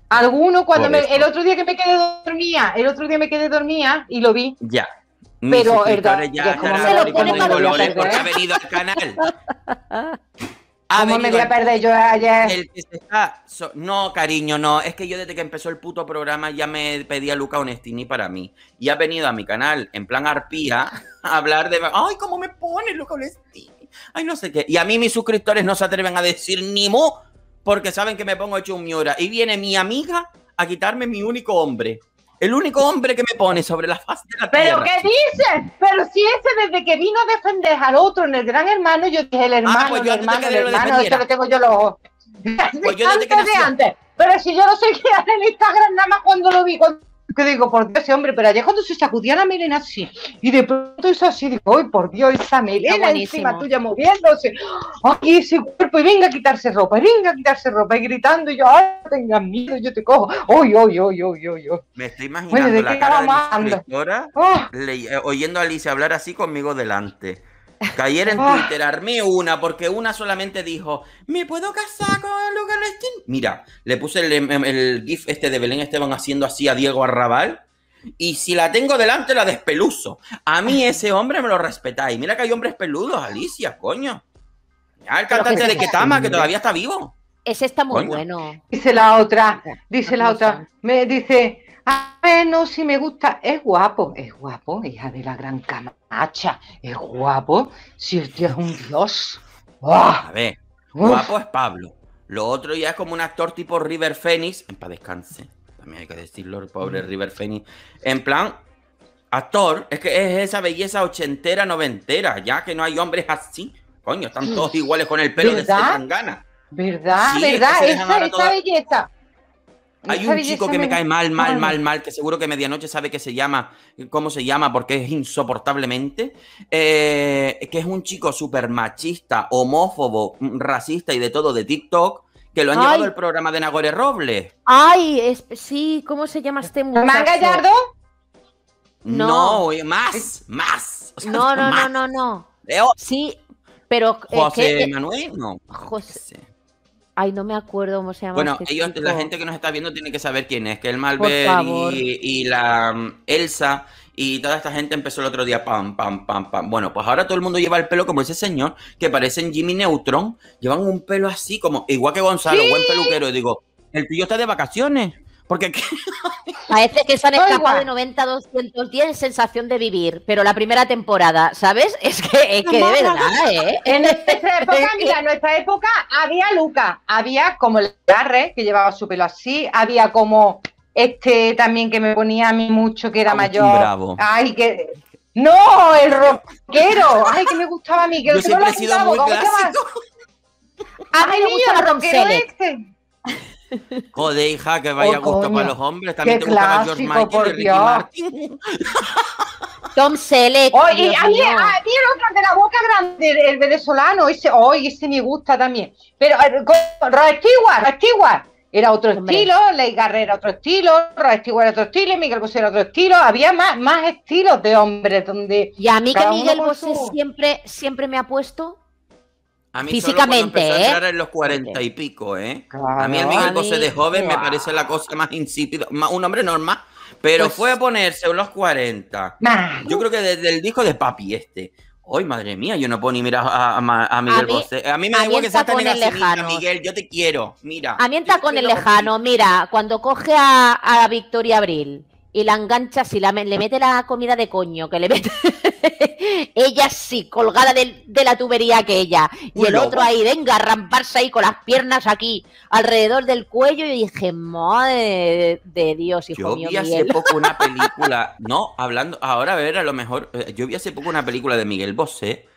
Speaker 2: Alguno cuando me, el otro día que me quedé dormía, el otro día me quedé dormía y lo vi.
Speaker 1: Ya. Pero el, ya, porque ha venido al
Speaker 3: canal.
Speaker 2: ¿Cómo me voy a perder yo ayer?
Speaker 1: no, cariño, no. Es que yo desde que empezó el puto programa ya me pedía Luca Onestini para mí. Y ha venido a mi canal, en plan arpía, a hablar de. ¡Ay,
Speaker 2: cómo me pone Luca Onestini!
Speaker 1: ¡Ay, no sé qué! Y a mí mis suscriptores no se atreven a decir ni mu, porque saben que me pongo hecho un miura. Y viene mi amiga a quitarme mi único hombre. El único hombre que me pone sobre la fase de la tierra. ¿Pero qué
Speaker 2: dices? Pero si ese desde que vino a defender al otro en el Gran Hermano, yo dije el ah, hermano, ah, pues yo el hermano, Ah, el hermano, eso lo tengo yo los ojos. Pues yo antes de antes. Pero si yo no sé qué en Instagram nada más cuando lo vi, con que digo, por Dios, ese hombre, pero ayer cuando se sacudía la melena así, y de pronto es así, digo, ay, por Dios, esa melena encima tuya moviéndose, ay, ese cuerpo, y venga a quitarse ropa, y venga a quitarse ropa, y gritando, y yo, ay, tengas miedo, yo te cojo, ¡Uy, uy, uy, uy, uy,
Speaker 1: Me estoy imaginando bueno, ¿de la cara de ah. eh, oyendo a Alicia hablar así conmigo delante. Cayer en ah. Twitter armé una porque una solamente dijo, ¿me puedo casar con Lucas Lestín? Mira, le puse em, em, el, GIF este de Belén Esteban haciendo así a Diego Arrabal. Y si la tengo delante, la despeluso A mí ese hombre me lo respetáis. Mira que hay hombres peludos, Alicia, coño. el cantante de
Speaker 2: Ketama, que todavía está vivo. Ese está muy bueno. Dice la otra, dice la otra, me dice, a menos si me gusta, es guapo, es guapo, hija de la gran camacha, es guapo, si el tío es un dios. ¡Ah!
Speaker 1: A ver, guapo es Pablo. Lo otro ya es como un actor tipo River Phoenix, en paz descanse, también hay que decirlo, el pobre mm. River Phoenix. En plan, actor, es que es esa belleza ochentera, noventera, ya que no hay hombres así. Coño, están todos iguales con el pelo ¿verdad? de gana.
Speaker 2: ¿Verdad? ¿Verdad? esa, belleza.
Speaker 1: Hay un chico que me cae mal, mal, mal, mal, que seguro que medianoche sabe que se llama, cómo se llama, porque es insoportablemente, eh, que es un chico súper machista, homófobo, racista y de todo de TikTok, que lo han llevado al programa de Nagore Robles.
Speaker 3: Ay, sí, ¿cómo se llama este muchacho? Gallardo?
Speaker 1: No, más,
Speaker 3: más. no, no, no, no, no, Sí, pero... Eh, José Manuel, no. José. Ay, no me acuerdo cómo se llama. Bueno, este ellos, la gente
Speaker 1: que nos está viendo tiene que saber quién es, que el Malver y, la mm, Elsa y toda esta gente empezó el otro día, pam, pam, pam, pam. Bueno, pues ahora todo el mundo lleva el pelo como ese señor, que parecen Jimmy Neutron, llevan un pelo así, como igual que Gonzalo, buen peluquero, y digo, el tío está de vacaciones. Porque
Speaker 3: parece que se han escapado de 90 a 210 sensación de vivir, pero la primera
Speaker 2: temporada, ¿sabes? Es que, es que de verdad, ¿eh? En nuestra época, en nuestra época había Luca, había como el Garre, que llevaba su pelo así, había como este también que me ponía a mí mucho, que era mayor. Ay, que. ¡No! ¡El rockero! ¡Ay, que me gustaba a mí! Que Yo siempre he sido muy clásico. ay mí me gustaba el rockero este.
Speaker 1: Joder, hija, que vaya oh, gusto para los hombres. También Qué te George Michael
Speaker 3: Tom Selleck. Oh, y a mí, de
Speaker 2: la boca grande, el, venezolano, ese, oye oh, ese me gusta también. Pero eh, Rod Stewart, era otro estilo, Ley Garrera otro estilo, Rod otro estilo, Miguel Bosé era otro estilo. Había más, más estilos de hombres donde. Y a mí que Miguel Bosé
Speaker 3: siempre, siempre me ha puesto
Speaker 1: Físicamente, a ¿eh? en los cuarenta y pico, ¿eh? a mí el Miguel de joven me parece la cosa más insípida, un hombre normal, pero pues fue a ponerse los 40. Yo creo que desde el disco de Papi este. hoy madre mía, yo no puedo ni mirar a, Miguel A mí me da igual que sea tan lejano. Miguel, yo te quiero, mira. A mí
Speaker 3: con el lejano, mira, cuando coge a, a Victoria Abril y la engancha, si le mete la comida de coño que le mete, ella sí, colgada de, la tubería que ella. Y el otro pues. ahí, venga, ramparse ahí con las piernas aquí, alrededor del cuello. Y dije, madre de, Dios, hijo mío. Yo vi hace poco
Speaker 1: una película, no, hablando, ahora a ver, a lo mejor, eh, yo vi hace poco una película de Miguel Bosé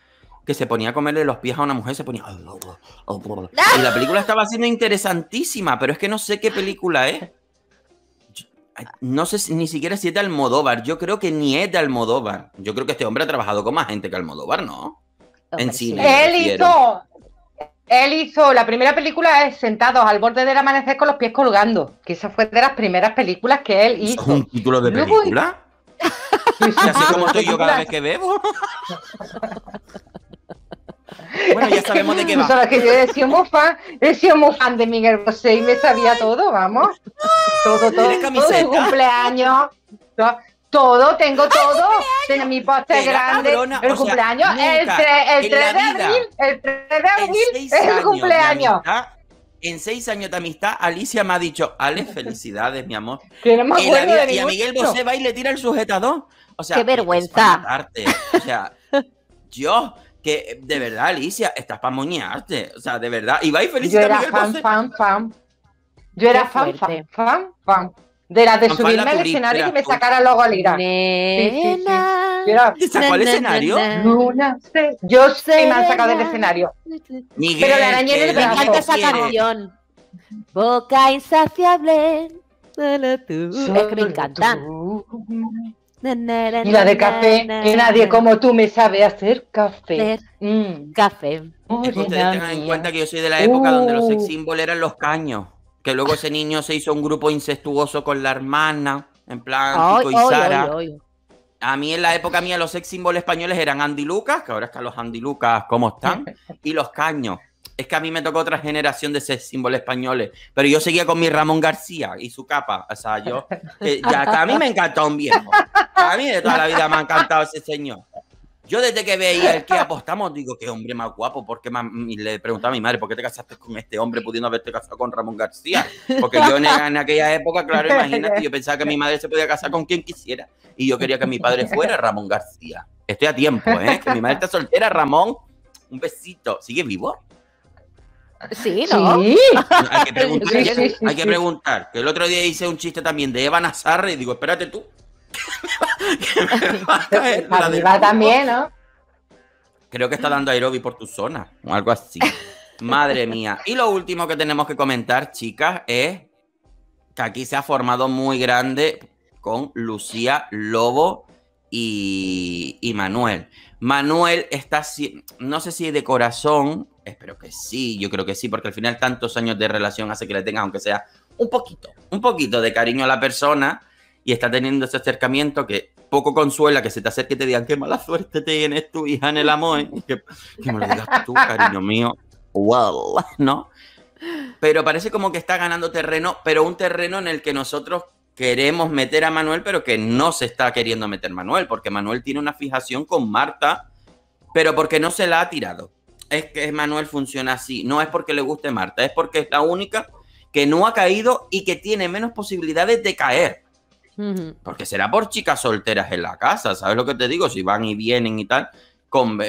Speaker 1: que se ponía a comerle los pies a una mujer, se ponía... Y la película estaba siendo interesantísima, pero es que no sé qué película es no sé ni siquiera si es de Almodóvar. Yo creo que ni es de Almodóvar. Yo creo que este hombre ha trabajado con más gente que Almodóvar, ¿no? en cine. Él hizo,
Speaker 2: él hizo, la primera película es Sentados al borde del amanecer con los pies colgando, que esa fue de las primeras películas que él hizo. un
Speaker 1: título de película? ¿Ya sé estoy yo cada vez que bebo?
Speaker 2: Bueno, ya sabemos de qué va. que yo he sido muy fan, fan de Miguel Bosé y me sabía todo, vamos. Todo, todo, todo su cumpleaños. Todo, tengo todo. Tengo mi poste grande. el cumpleaños. el, 3 de abril, el 3 de abril es el cumpleaños.
Speaker 1: En seis años de amistad, Alicia me ha dicho, Ale, felicidades, mi amor. Que no y, a Miguel Bosé va y le tira el sujetador. O sea, qué vergüenza. O sea, yo de verdad, Alicia, estás para moñarte. O sea, de verdad. Y va y felicita Yo era fan,
Speaker 2: fan, fan. Yo era fan, fan, fan, fan. De las de subirme al escenario y me sacara luego al Lira Nena, sacó escenario? yo sé, me han sacado del escenario. Pero la arañera el Me encanta esa canción.
Speaker 3: Boca insaciable. Solo
Speaker 2: tú. Es que me encanta
Speaker 3: y la de café, que nadie como tú
Speaker 2: me sabe hacer café. Mm. Café. Es que ustedes tengan en ¿eh? cuenta
Speaker 1: que yo soy de la época donde los sex uh. symbols eran los caños. Que luego ese niño se hizo un grupo incestuoso con la hermana, en plan y Sara. a mí en la época mía los sex símbolos españoles eran Andy Lucas, que ahora están los Andy Lucas, ¿cómo están? y los caños es que a mí me tocó otra generación de ese símbolos españoles, pero yo seguía con mi Ramón García y su capa, o sea, yo, ya, a mí me encantó un viejo, a mí de toda la vida me ha encantado ese señor. Yo desde que veía el que apostamos, digo, qué hombre más guapo, porque le preguntaba a mi madre, ¿por qué te casaste con este hombre pudiendo haberte casado con Ramón García? Porque yo en, en aquella época, claro, imagínate, yo pensaba que mi madre se podía casar con quien quisiera y yo quería que mi padre fuera Ramón García. Estoy a tiempo, ¿eh? Que mi madre está soltera, Ramón. Un besito. ¿Sigue vivo?
Speaker 2: Sí, ¿no? Hay, que
Speaker 1: preguntar, que el otro día hice un chiste también de Eva Nazarre y digo, espérate tú.
Speaker 2: también, ¿no?
Speaker 1: Creo que está dando aerobi por tu zona o algo así. Madre mía. Y lo último que tenemos que comentar, chicas, es que aquí se ha formado muy grande con Lucía Lobo y, y Manuel. Manuel está, no sé si de corazón Espero que sí, yo creo que sí, porque al final tantos años de relación hace que le tengas, aunque sea un poquito, un poquito de cariño a la persona y está teniendo ese acercamiento que poco consuela que se te acerque y te digan qué mala suerte tienes tu hija en el amor, ¿eh? que, que, me lo digas tú, cariño mío, wow, ¿no? Pero parece como que está ganando terreno, pero un terreno en el que nosotros queremos meter a Manuel, pero que no se está queriendo meter Manuel, porque Manuel tiene una fijación con Marta, pero porque no se la ha tirado es que Manuel funciona así. No es porque le guste Marta, es porque es la única que no ha caído y que tiene menos posibilidades de caer. Porque será por chicas solteras en la casa, ¿sabes lo que te digo? Si van y vienen y tal, con,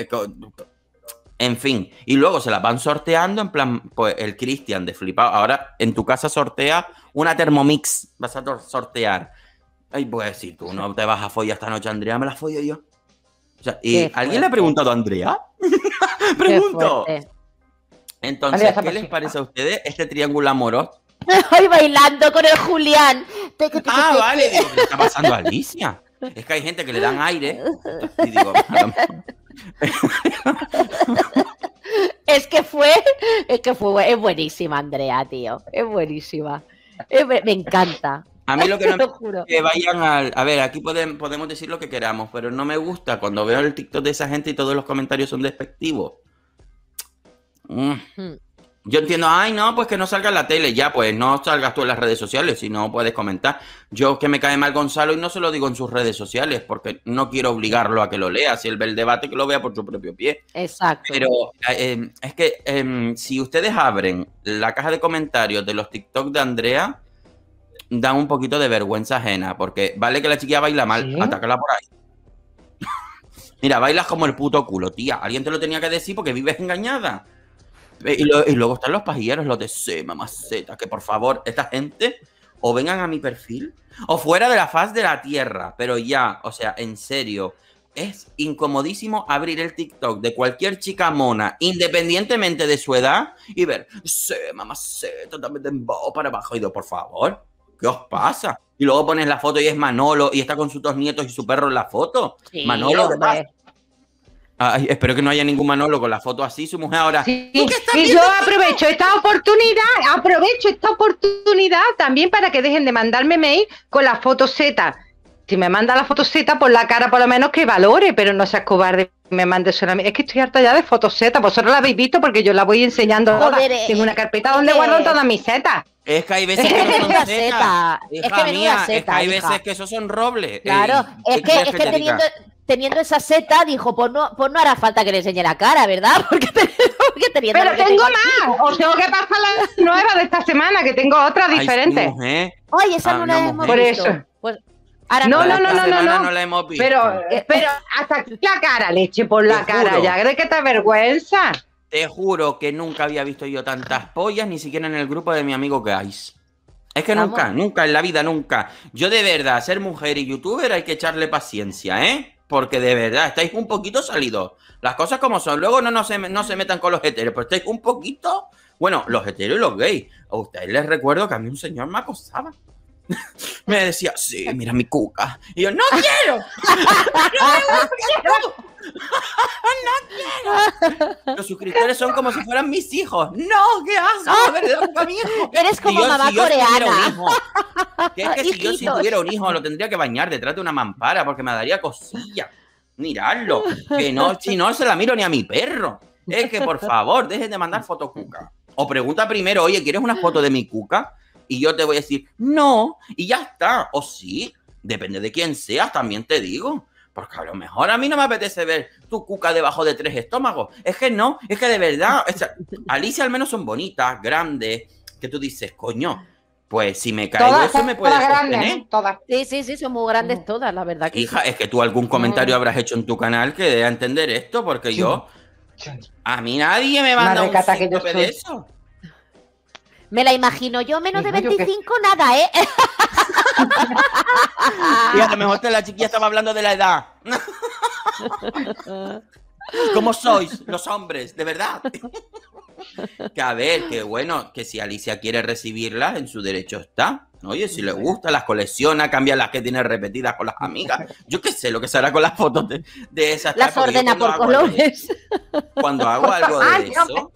Speaker 1: en fin, y luego se las van sorteando en plan, pues el Cristian de flipado. Ahora en tu casa sortea una Thermomix, vas a sortear. Ay, pues si tú no te vas a follar esta noche, Andrea, me la follo yo. ¿alguien le ha preguntado a Andrea?
Speaker 3: Pregunto.
Speaker 1: Entonces, ¿qué les parece a ustedes este triángulo amoroso?
Speaker 3: Hoy bailando con el Julián.
Speaker 2: Ah, vale, ¿qué
Speaker 1: está pasando Alicia? Es que hay gente que le dan aire.
Speaker 2: es que fue, es
Speaker 3: que fue, es buenísima, Andrea, tío. Es buenísima. me encanta, a mí lo que no me que vayan
Speaker 1: al. A ver, aquí podemos, decir lo que queramos, pero no me gusta cuando veo el TikTok de esa gente y todos los comentarios son despectivos. Mm. Yo entiendo, ay, no, pues que no salga en la tele, ya, pues no salgas tú en las redes sociales, si no puedes comentar. Yo que me cae mal Gonzalo y no se lo digo en sus redes sociales, porque no quiero obligarlo a que lo lea. Si él ve el debate, que lo vea por su propio pie.
Speaker 2: Exacto. Pero
Speaker 1: eh, es que em, si ustedes abren la caja de comentarios de los TikTok de Andrea, dan un poquito de vergüenza ajena, porque vale que la chiquilla baila mal, atácala por ahí. Mira, bailas como el puto culo, tía. Alguien te lo tenía que decir porque vives engañada. Y, luego están los pajilleros, los de C, mamaceta, que por favor, esta gente o vengan a mi perfil o fuera de la faz de la tierra, pero ya, o sea, en serio. Es incomodísimo abrir el TikTok de cualquier chica mona, independientemente de su edad, y ver, se mamaceta, también te para abajo. Y por favor, ¿qué os pasa? Y luego pones la foto y es Manolo y está con sus dos nietos y su perro en la foto. Manolo, espero que no haya ningún Manolo con la foto así, su mujer ahora. Sí,
Speaker 2: y yo aprovecho esta oportunidad, aprovecho esta oportunidad también para que dejen de mandarme mail con la foto Z. Si me manda la foto Z, por la cara por lo menos que valore, pero no seas cobarde me mande solamente. Es que estoy harta ya de fotos Z, vosotros la habéis visto porque yo la voy enseñando. en eh, Tengo una eh, carpeta donde guardo eh. todas mis setas.
Speaker 1: Es que hay veces que, son setas. Es que es que hay veces que esos son robles. Claro, es que,
Speaker 2: teniendo, esa seta
Speaker 3: dijo, pues no, pues no hará falta que le enseñe la cara, ¿verdad? Porque, teniendo Pero tengo más. Pues, Os tengo que
Speaker 2: pasar la nueva de esta semana, que tengo otra diferente. Ay, Oye, esa ah, no la hemos visto. Por eso. Pues,
Speaker 1: no, no, no, no, no, no, la hemos visto.
Speaker 2: Eh, pero, hasta aquí la cara, leche, por la cara, ya, ¿crees que te avergüenza.
Speaker 1: Te juro que nunca había visto yo tantas pollas, ni siquiera en el grupo de mi amigo Guys. Es que nunca, nunca, en la vida, nunca. Yo de verdad, ser mujer y youtuber hay que echarle paciencia, ¿eh? Porque de verdad, estáis un poquito salidos. Las cosas como son. Luego no, no, se, no se metan con los heteros, pero estáis un poquito... Bueno, los heteros y los gays. A ustedes les recuerdo que a mí un señor me acosaba me decía, sí, mira mi cuca. Y yo, no
Speaker 2: quiero. no,
Speaker 1: quiero. quiero! suscriptores son como si fueran mis hijos.
Speaker 2: No, qué asco. Eres como mamá coreana. que es que si
Speaker 1: yo si tuviera un hijo lo tendría que bañar detrás de una mampara porque me daría cosilla. Mirarlo. Que no, si no se la miro ni a mi perro. Es que por favor, dejen de mandar fotos cuca O pregunta primero, oye, ¿quieres una foto de mi cuca? y yo te voy a decir no y ya está. O sí, depende de quién seas, también te digo. Porque a lo mejor a mí no me apetece ver tu cuca debajo de tres estómagos. Es que no, es que de verdad, Alicia al menos son bonitas, grandes, que tú dices, coño, pues si me caigo, eso me puede todas Grandes,
Speaker 3: todas. Sí, sí, sí, son muy grandes mm. todas, la verdad. Que Hija, es
Speaker 1: que tú algún mm. comentario habrás hecho en tu canal que dé a entender esto, porque yo. A mí nadie
Speaker 3: me manda que yo de eso. Me la imagino yo, menos de 25, nada, ¿eh?
Speaker 1: y a lo mejor la chiquilla estaba hablando de la edad. ¿Cómo sois los hombres? De verdad. que a ver, que bueno, que si Alicia quiere recibirla, en su derecho está. Oye, si le gusta, las colecciona, cambia las que tiene repetidas con las amigas. Yo qué sé lo que será con las fotos de, esas. Las ordena por colores. Cuando hago algo de eso,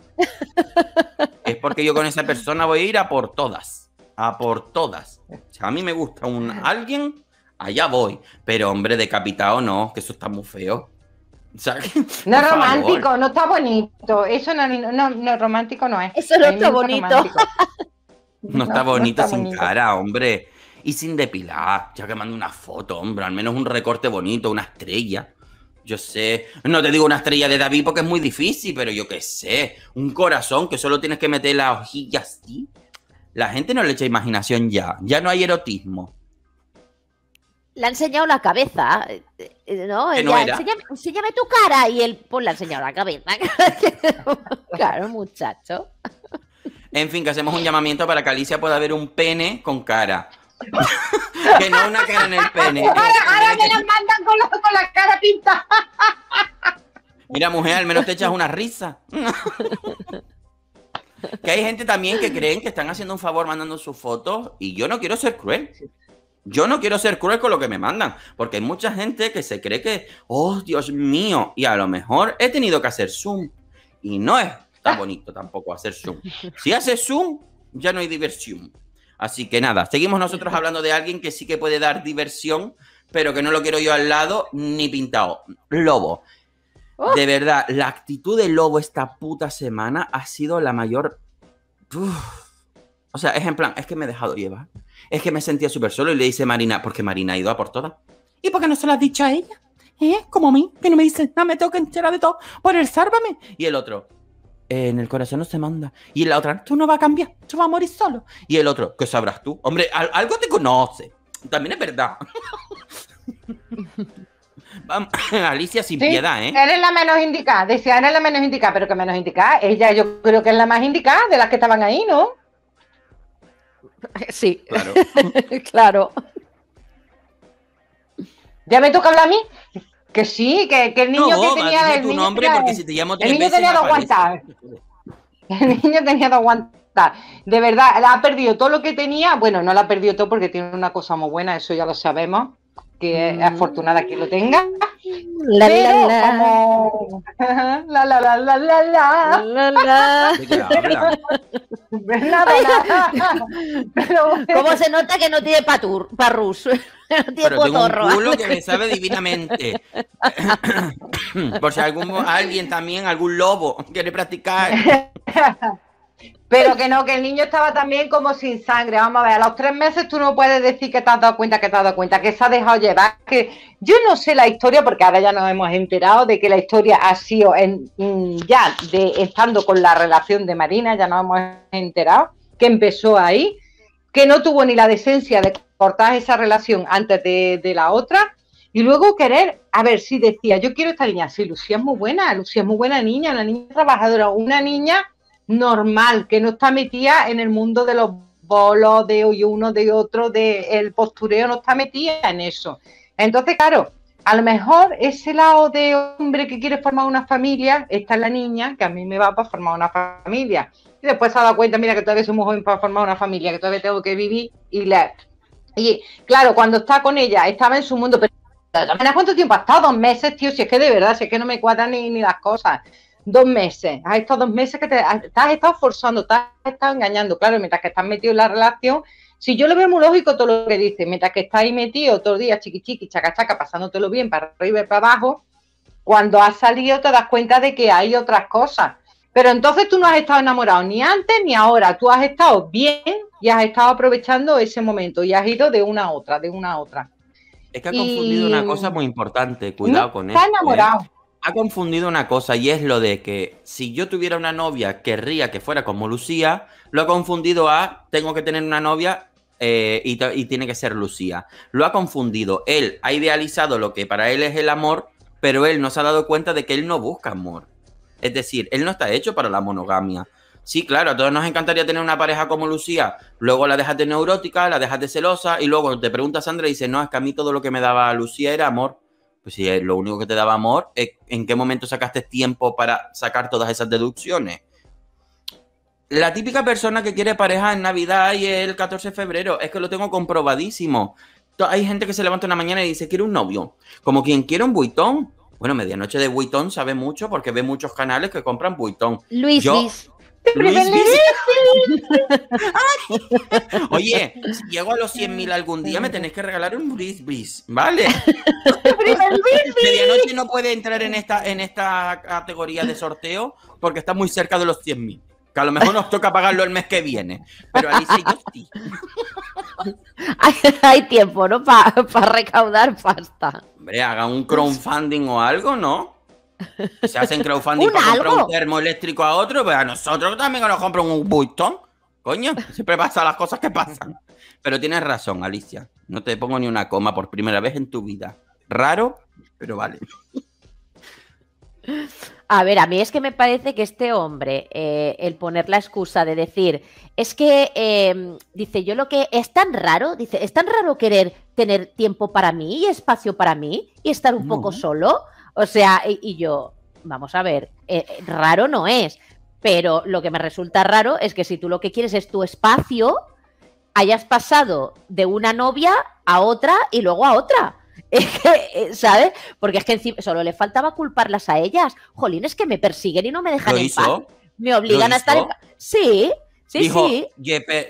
Speaker 1: es porque yo con esa persona voy a ir a por todas. A por todas. O a mí me gusta un alguien, allá voy. Pero hombre, decapitado no, que eso está muy feo. no romántico,
Speaker 2: no está bonito. Eso no, no, romántico no es. Eso no está bonito.
Speaker 3: no
Speaker 1: está bonito. sin cara, hombre. Y sin depilar. Ya que mando una foto, hombre. Al menos un recorte bonito, una estrella. Yo sé, no te digo una estrella de David porque es muy difícil, pero yo qué sé, un corazón que solo tienes que meter la hojilla así. La gente no le echa imaginación ya, ya no hay erotismo.
Speaker 3: Le ha enseñado la cabeza. Eh, no, ella, tu cara y él, por la señora cabeza. claro, muchacho.
Speaker 1: En fin, que hacemos un llamamiento para que Alicia pueda ver un pene con cara. que no una cara en el pene.
Speaker 2: Ahora, me las mandan con la, con la cara pintada.
Speaker 1: Mira, mujer, al menos te echas una risa. que hay gente también que creen que están haciendo un favor mandando sus fotos y yo no quiero ser cruel. Yo no quiero ser cruel con lo que me mandan, porque hay mucha gente que se cree que, oh Dios mío, y a lo mejor he tenido que hacer Zoom. Y no es tan bonito tampoco hacer Zoom. Si haces Zoom, ya no hay diversión. Así que nada, seguimos nosotros hablando de alguien que sí que puede dar diversión, pero que no lo quiero yo al lado ni pintado. Lobo. Oh. De verdad, la actitud de Lobo esta puta semana ha sido la mayor. O sea, es en plan, es que me he dejado llevar. Es que me sentía súper solo y le dice Marina, porque Marina ha ido a por todas. ¿Y por qué no se lo has dicho a ella? ¿Eh? Como a mí, que no me dice, no, me tengo que enterar de todo por el sárvame. Y el otro, eh, en el corazón no se manda. Y la otra, tú no vas a cambiar, tú vas a morir solo. Y el otro, ¿qué sabrás tú? Hombre, algo te conoce. También es verdad. Alicia sin piedad,
Speaker 2: ¿eh? Eres la menos indicada, decía, eres la menos indicada, pero que menos indicada, ella yo creo que es la más indicada de las que estaban ahí, ¿no? Sí, claro. claro. ¿Ya me toca hablar a mí? Que sí, que, que el niño que tenía... El nombre porque si te llamo El niño tenía dos aguantar. El niño tenía dos aguantar. De verdad, ha perdido todo lo que tenía. Bueno, no la ha perdido todo porque tiene una cosa muy buena, eso ya lo sabemos que mm. afortunada que lo tenga. La, la, como... la, la, la, la, la, la, la, la,
Speaker 3: ¿Cómo se nota que no tiene patur, parrus? No tiene Pero que me sabe divinamente.
Speaker 1: Por si algún, alguien también, algún lobo quiere practicar.
Speaker 2: Pero que no, que el niño estaba también como sin sangre. Vamos a ver, a los tres meses tú no puedes decir que te has dado cuenta, que te has dado cuenta, que se ha dejado llevar. Que yo no sé la historia, porque ahora ya nos hemos enterado de que la historia ha sido en, mm, ya de estando con la relación de Marina, ya nos hemos enterado que empezó ahí, que no tuvo ni la decencia de cortar esa relación antes de, la otra. Y luego querer, a ver, si decía, yo quiero esta niña, sí, Lucía es muy buena, Lucía es muy buena niña, una niña trabajadora, una niña normal, que no está metida en el mundo de los bolos, de hoy uno, de otro, de el postureo, no está metida en eso. Entonces, claro, a lo mejor ese lado de hombre que quiere formar una familia, está la niña, que a mí me va para formar una familia. Y después se ha dado cuenta, mira, que todavía es un joven para formar una familia, que todavía tengo que vivir y leer Y claro, cuando está con ella, estaba en su mundo, pero ¿cuánto tiempo ha estado? Dos meses, tío, si es que de verdad, si es que no me cuadran ni, ni las cosas dos meses, has estado dos meses que te, has, estado forzando, te has estado engañando, claro, mientras que estás metido en la relación, si yo lo veo muy lógico todo lo que dices, mientras que estás ahí metido todo el día chiqui chiqui, chaca chaca, pasándotelo bien para arriba y para abajo, cuando has salido te das cuenta de que hay otras cosas. Pero entonces tú no has estado enamorado ni antes ni ahora, tú has estado bien y has estado aprovechando ese momento y has ido de una a otra, de una a otra.
Speaker 1: Es que ha confundido una cosa muy importante, cuidado con eso. Está ¿eh? enamorado ha confundido una cosa y es lo de que si yo tuviera una novia, querría que fuera como Lucía, lo ha confundido a tengo que tener una novia eh, y, tiene que ser Lucía. Lo ha confundido. Él ha idealizado lo que para él es el amor, pero él no se ha dado cuenta de que él no busca amor. Es decir, él no está hecho para la monogamia. Sí, claro, a todos nos encantaría tener una pareja como Lucía. Luego la dejas de neurótica, la dejas de celosa y luego te preguntas, Sandra y dice, no, es que a mí todo lo que me daba Lucía era amor. Pues si eh, lo único que te daba amor, eh, ¿en qué momento sacaste tiempo para sacar todas esas deducciones? La típica persona que quiere pareja en Navidad y el 14 de febrero, es que lo tengo comprobadísimo. Hay gente que se levanta una mañana y dice, quiero un novio. Como quien quiere un buitón. Bueno, medianoche de buitón sabe mucho porque ve muchos canales que compran buitón. Luis. Luis Oye, si llego a los 100 mil algún día, me tenés que regalar un bis ¿vale? Medianoche no puede entrar en esta, en esta categoría de sorteo porque está muy cerca de los 100 mil. Que a lo mejor nos toca pagarlo el mes que viene. Pero ahí
Speaker 3: sí, hay, tiempo, ¿no? Para recaudar pasta.
Speaker 1: Hombre, haga un crowdfunding o algo, ¿no? Se hacen crowdfunding para comprar un termoeléctrico a otro, pero pues, a nosotros también nos compran un Buitón. Coño, siempre pasan las cosas que pasan. Pero tienes razón, Alicia. No te pongo ni una coma por primera vez en tu vida. Raro, pero vale.
Speaker 3: A ver, a mí es que me parece que este hombre, eh, el poner la excusa de decir, es que, em, dice, yo lo que es tan raro, dice, es tan raro querer tener tiempo para mí y espacio para mí y estar un poco ¿eh? solo. O sea, y, yo, vamos a ver, eh, raro no es, pero lo que me resulta raro es que si tú lo que quieres es tu espacio, hayas pasado de una novia a otra y luego a otra. Eh, ¿sabes? Porque es que encima solo le faltaba culparlas a ellas. Jolín, es que me persiguen y no me dejan en paz. Me obligan a estar en Sí, sí, sí.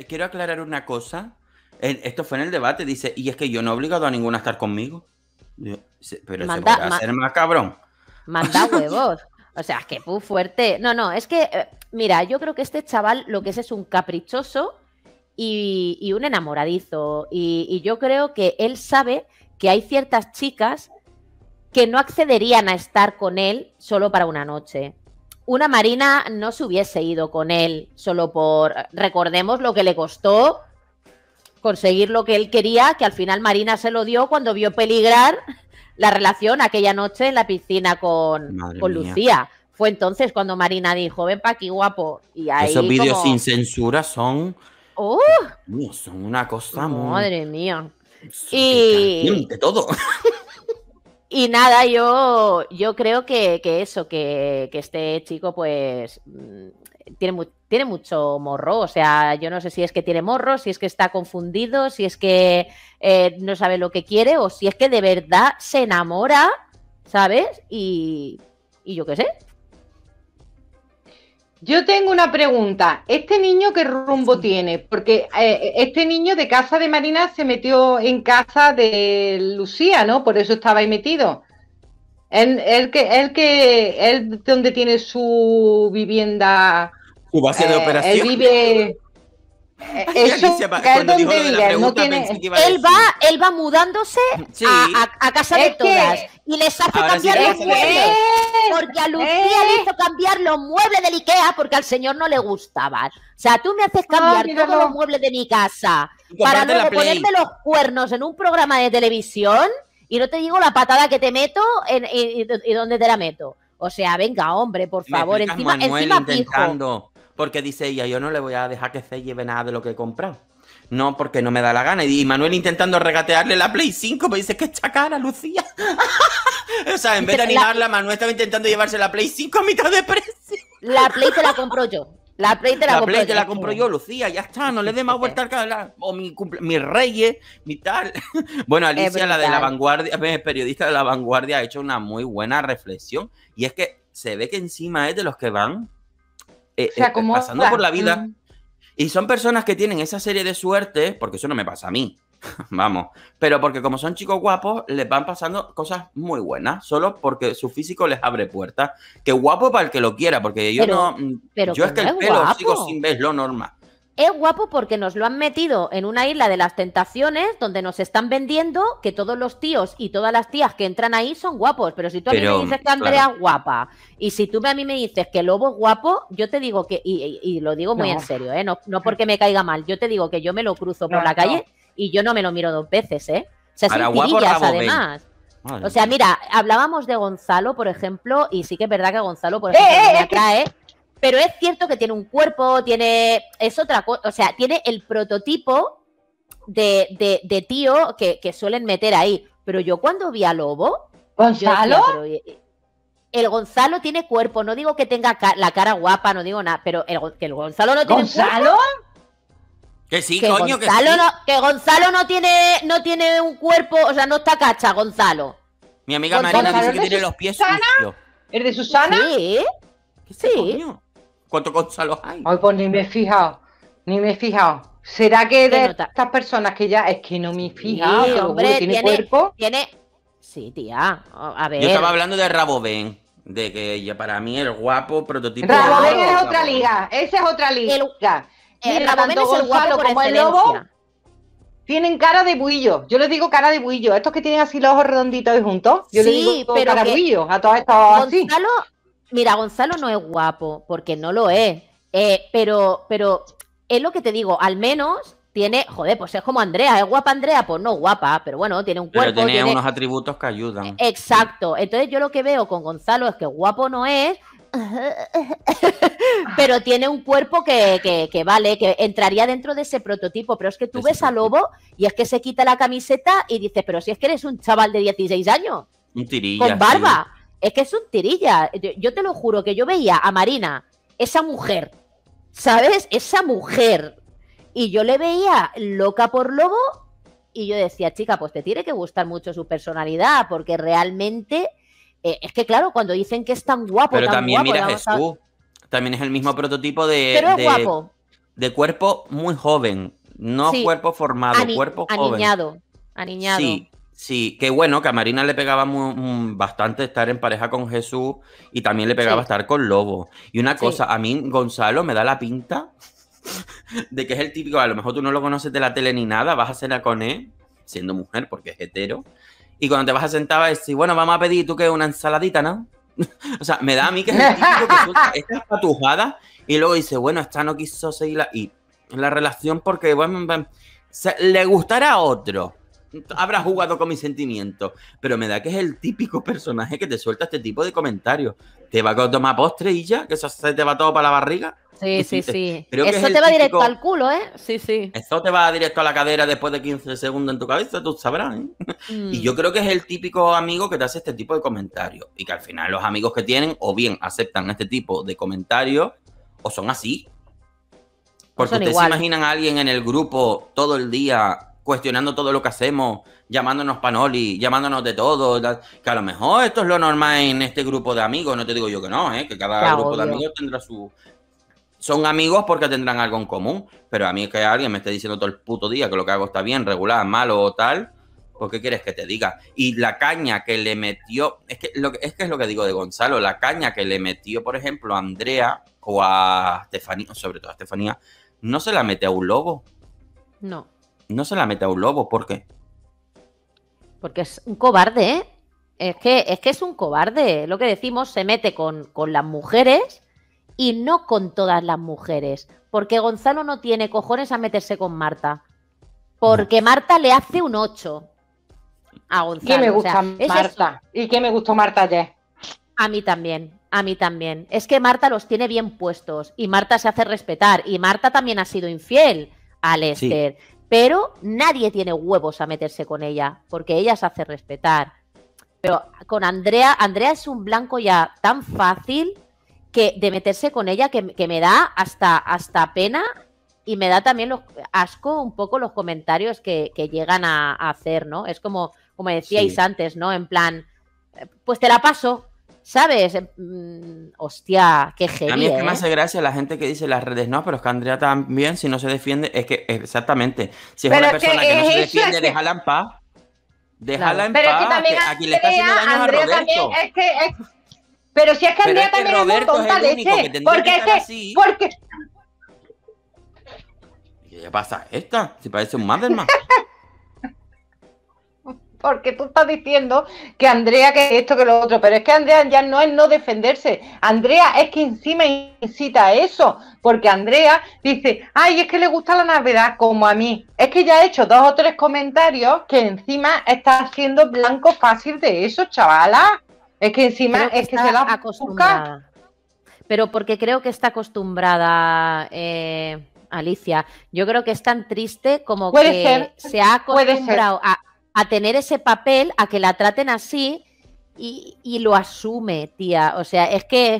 Speaker 1: quiero aclarar una cosa. Esto fue en el debate, dice, y es que yo no he obligado a ninguna a estar conmigo. Pero se podrá hacer más cabrón.
Speaker 3: Manda huevos. O sea, que pu fuerte. No, no, es que, eh, mira, yo creo que este chaval lo que es es un caprichoso y, un enamoradizo. Y, y, yo creo que él sabe que hay ciertas chicas que no accederían a estar con él solo para una noche. Una Marina no se hubiese ido con él solo por. Recordemos lo que le costó conseguir lo que él quería, que al final Marina se lo dio cuando vio peligrar la relación aquella noche en la piscina con, Lucía. Fue entonces cuando Marina dijo, ven pa' aquí, guapo. Y ahí Esos vídeos sin
Speaker 1: censura son... ¡Oh! Son una cosa Madre
Speaker 3: mía. y... De todo. Y nada, yo, yo creo que, eso, que, que, este chico, pues mm, tiene, tiene mucho morro. O sea, yo no sé si es que tiene morro, si es que está confundido, si es que eh, no sabe lo que quiere o si es que de verdad se enamora, ¿sabes? Y,
Speaker 2: yo qué sé. Yo tengo una pregunta. ¿Este niño qué rumbo tiene? Porque eh, este niño de casa de Marina se metió en casa de Lucía, ¿no? Por eso estaba ahí metido. El que, él que, él donde tiene su vivienda Va base eh, eh, de operación. Él va, él
Speaker 3: va mudándose a, casa de todas y les hace cambiar los muebles. Eh, porque a Lucía le hizo cambiar los muebles del Ikea porque al señor no le gustaban. O sea, tú me haces cambiar todos los muebles de mi casa para luego ponerme los cuernos en un programa de televisión y no te digo la patada que te meto y, dónde te la meto. O sea, venga, hombre, por favor, encima,
Speaker 1: porque dice ella, yo no le voy a dejar que se lleve nada de lo que he comprado. No, porque no me da la gana. Y Manuel intentando regatearle la Play 5, me dice que está cara, Lucía. o sea, en vez de animarla, Manuel estaba intentando llevarse la Play 5 a mitad de precio. la Play te la compro yo. La Play te la, la compro yo. la compro yo, Lucía, ya está, no le dé más vuelta al O mi, mis reyes, mi tal. Bueno, Alicia, la de la vanguardia, periodista de la vanguardia, ha hecho una muy buena reflexión. Y es que se ve que encima es de los que van eh, eh, pasando por la vida. Y son personas que tienen esa serie de suerte, porque eso no me pasa a mí, vamos, pero porque como son chicos guapos, les van pasando cosas muy buenas, solo porque su físico les abre puertas. Que guapo para el que lo quiera, porque yo no... Pero yo es que el pelo sigo sin ver lo
Speaker 3: normal. Es guapo porque nos lo han metido en una isla de las tentaciones donde nos están vendiendo que todos los tíos y todas las tías que entran ahí son guapos. Pero si tú a mí me dices que Andrea es guapa y si tú a mí me dices que Lobo es guapo, yo te digo que, y, lo digo muy en serio, ¿eh? no, porque me caiga mal, yo te digo que yo me lo cruzo por la calle y yo no me lo miro dos veces, ¿eh? O sea, además. O sea, mira, hablábamos de Gonzalo, por ejemplo, y sí que es verdad que Gonzalo, por ¡Eh, ejemplo, me eh, eh! atrae. Pero es cierto que tiene un cuerpo, tiene. Es otra cosa. O sea, tiene el prototipo de, tío que, suelen meter ahí. Pero yo cuando vi a Lobo.
Speaker 2: ¿Gonzalo?
Speaker 3: Eh, el Gonzalo tiene cuerpo. No digo que tenga la cara guapa, no digo nada. Pero el, que el Gonzalo no tiene ¿Gonzalo?
Speaker 1: Que sí, coño, que sí. No,
Speaker 3: que Gonzalo no tiene, no tiene un cuerpo, o sea, no está cacha, Gonzalo.
Speaker 1: Mi amiga Marina dice que tiene los pies
Speaker 2: ¿El de Susana? Sí. ¿Qué sí. Coño?
Speaker 1: ¿Cuántos Gonzalos hay?
Speaker 2: Ay, pues ni me he fijado, ni me he fijado. ¿Será que de estas personas que ya es que no me he fijado? ¿tiene, cuerpo. Tiene.
Speaker 3: Sí, tía. A ver. Yo estaba hablando
Speaker 1: de Raboven. De que ya para mí el guapo prototipo. Raboven es
Speaker 2: otra liga. Esa es otra liga. El, eh, rabando el es el guapo como el lobo. Tienen cara de buillo. Yo les digo cara de buillo. Estos que tienen así los ojos redonditos y juntos. Yo sí, les digo pero cara de buillo a todos estos así.
Speaker 3: Mira, Gonzalo no es guapo, porque no lo es. Eh, pero, pero es lo que te digo, al menos tiene, joder, pues es como Andrea, ¿es guapa Andrea? Pues no guapa, pero bueno, tiene un cuerpo. Pero tiene, unos
Speaker 1: atributos que ayudan. Eh,
Speaker 3: exacto. Entonces yo lo que veo con Gonzalo es que guapo no es, pero tiene un cuerpo que, vale, que entraría dentro de ese prototipo. Pero es que tú ves a Lobo y es que se quita la camiseta y dices, pero si es que eres un chaval de 16 años.
Speaker 1: Un Con barba
Speaker 3: es que un tirilla, Yo te lo juro que yo veía a Marina, esa mujer, ¿sabes? Esa mujer. Y yo le veía loca por lobo y yo decía, chica, pues te tiene que gustar mucho su personalidad porque realmente... Eh, es que claro, cuando dicen que es tan guapo... Pero también mira
Speaker 1: También es el mismo prototipo de... Pero es guapo. de cuerpo muy joven. No cuerpo formado, cuerpo joven. Aniñado. Sí. Sí, qué bueno, que a Marina le pegaba mm, bastante estar en pareja con Jesús y también le pegaba estar con Lobo. Y una cosa, a mí Gonzalo me da la pinta de que es el típico, a lo mejor tú no lo conoces de la tele ni nada, vas a cenar con él, siendo mujer porque es hetero, y cuando te vas a sentar vas a decir, bueno, vamos a pedir tú que una ensaladita, ¿no? o sea, me da a mí que es el típico que tú estás y luego dice, bueno, esta no quiso seguirla y la relación porque bueno, le gustará a otro habrá jugado con mis sentimientos, pero me da que es el típico personaje que te suelta este tipo de comentarios. Te va a tomar postre y ya, que eso se te va todo para la barriga.
Speaker 3: Sí, sí, sí. eso te va directo al culo, ¿eh? Sí, sí.
Speaker 1: Eso te va directo a la cadera después de 15 segundos en tu cabeza, tú sabrás. ¿eh?
Speaker 2: Y
Speaker 3: mm.
Speaker 1: yo creo que es el típico amigo que te hace este tipo de comentarios. Y que al final los amigos que tienen o bien aceptan este tipo de comentarios o son así. Porque ustedes se imaginan a alguien en el grupo todo el día cuestionando todo lo que hacemos, llamándonos panoli, llamándonos de todo, que a lo mejor esto es lo normal en este grupo de amigos, no te digo yo que no, ¿eh? que cada grupo de amigos tendrá su... Son amigos porque tendrán algo en común, pero a mí es que alguien me esté diciendo todo el puto día que lo que hago está bien, regular, malo o tal, ¿por qué quieres que te diga? Y la caña que le metió, es que, lo, es que es lo que digo de Gonzalo, la caña que le metió, por ejemplo, a Andrea o a Estefanía, sobre todo a Estefanía, no se la mete a un lobo. No no se la mete a un lobo, ¿por qué?
Speaker 3: Porque es un cobarde, ¿eh? Es que es, que es un cobarde. Lo que decimos, se mete con, con las mujeres y no con todas las mujeres. Porque Gonzalo no tiene cojones a meterse con Marta. Porque Marta le hace un 8
Speaker 2: a Gonzalo. me gusta Marta? ¿Y qué me gustó Marta ayer?
Speaker 3: A mí también, a mí también. Es que Marta los tiene bien puestos y Marta se hace respetar y Marta también ha sido infiel a Lester pero nadie tiene huevos a meterse con ella, porque ella se hace respetar. Pero con Andrea, Andrea es un blanco ya tan fácil que de meterse con ella que, me da hasta, hasta pena y me da también los, asco un poco los comentarios que, que llegan a, hacer, ¿no? Es como, como decíais antes, ¿no? En plan, eh, pues te la paso, ¿Sabes? Mm, hostia, qué genial. A mí es que me ¿eh? hace
Speaker 1: gracia la gente que dice las redes, no, pero es que Andrea también, si no se defiende, es que exactamente, si es una persona que, no se defiende, que... déjala en paz. Déjala claro. en pero paz. Es que también aquí le está haciendo daño Andrea a Roberto. También,
Speaker 2: es que, es... Pero si es que Andrea también es un tonta es que estar así. Porque...
Speaker 1: ¿Qué pasa esta? Si parece un Maderman.
Speaker 2: porque tú estás diciendo que Andrea que esto que lo otro, pero es que Andrea ya no es no defenderse, Andrea es que encima incita a eso, porque Andrea dice, ay, es que le gusta la Navidad como a mí, es que ya ha hecho dos o tres comentarios que encima está haciendo blanco fácil de eso, chavala, es que encima es que se la acostumbrada. Pero porque creo que está acostumbrada. Eh,
Speaker 3: Alicia. Yo creo que es tan triste como que se ha acostumbrado a, a tener ese papel, a que la traten así y, lo asume, tía. O sea, es que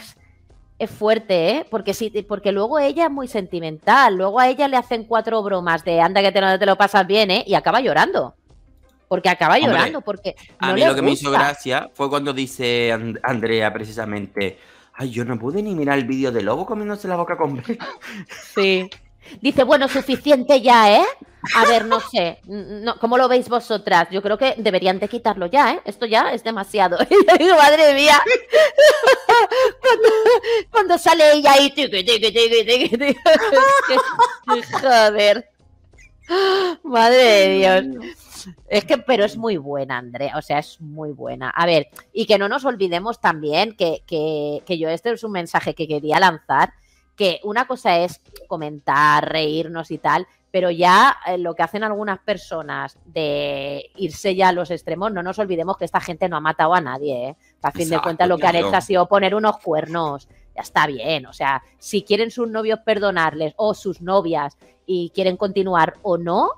Speaker 3: es, fuerte, ¿eh? Porque, sí, porque luego ella es muy sentimental, luego a ella le hacen cuatro bromas de anda que te, te lo pasas bien, ¿eh? Y acaba llorando. Porque acaba llorando, porque... a mí lo que me hizo
Speaker 1: gracia fue cuando dice Andrea precisamente, ay, yo no pude ni mirar el vídeo de Lobo comiéndose la boca con...
Speaker 3: sí dice, bueno, suficiente ya, ¿eh? A ver, no sé, no, ¿cómo lo veis vosotras? Yo creo que deberían de quitarlo ya, ¿eh? Esto ya es demasiado. madre mía, cuando, sale ella ahí, joder. Madre de Dios. Es que, pero es muy buena, Andrea. O sea, es muy buena. A ver, y que no nos olvidemos también que, que yo este es un mensaje que quería lanzar que una cosa es comentar, reírnos y tal, pero ya eh, lo que hacen algunas personas de irse ya a los extremos, no nos olvidemos que esta gente no ha matado a nadie. ¿eh? A fin de cuentas, lo que han hecho ha sido poner unos cuernos. Ya está bien, o sea, si quieren sus novios perdonarles o sus novias y quieren continuar o no,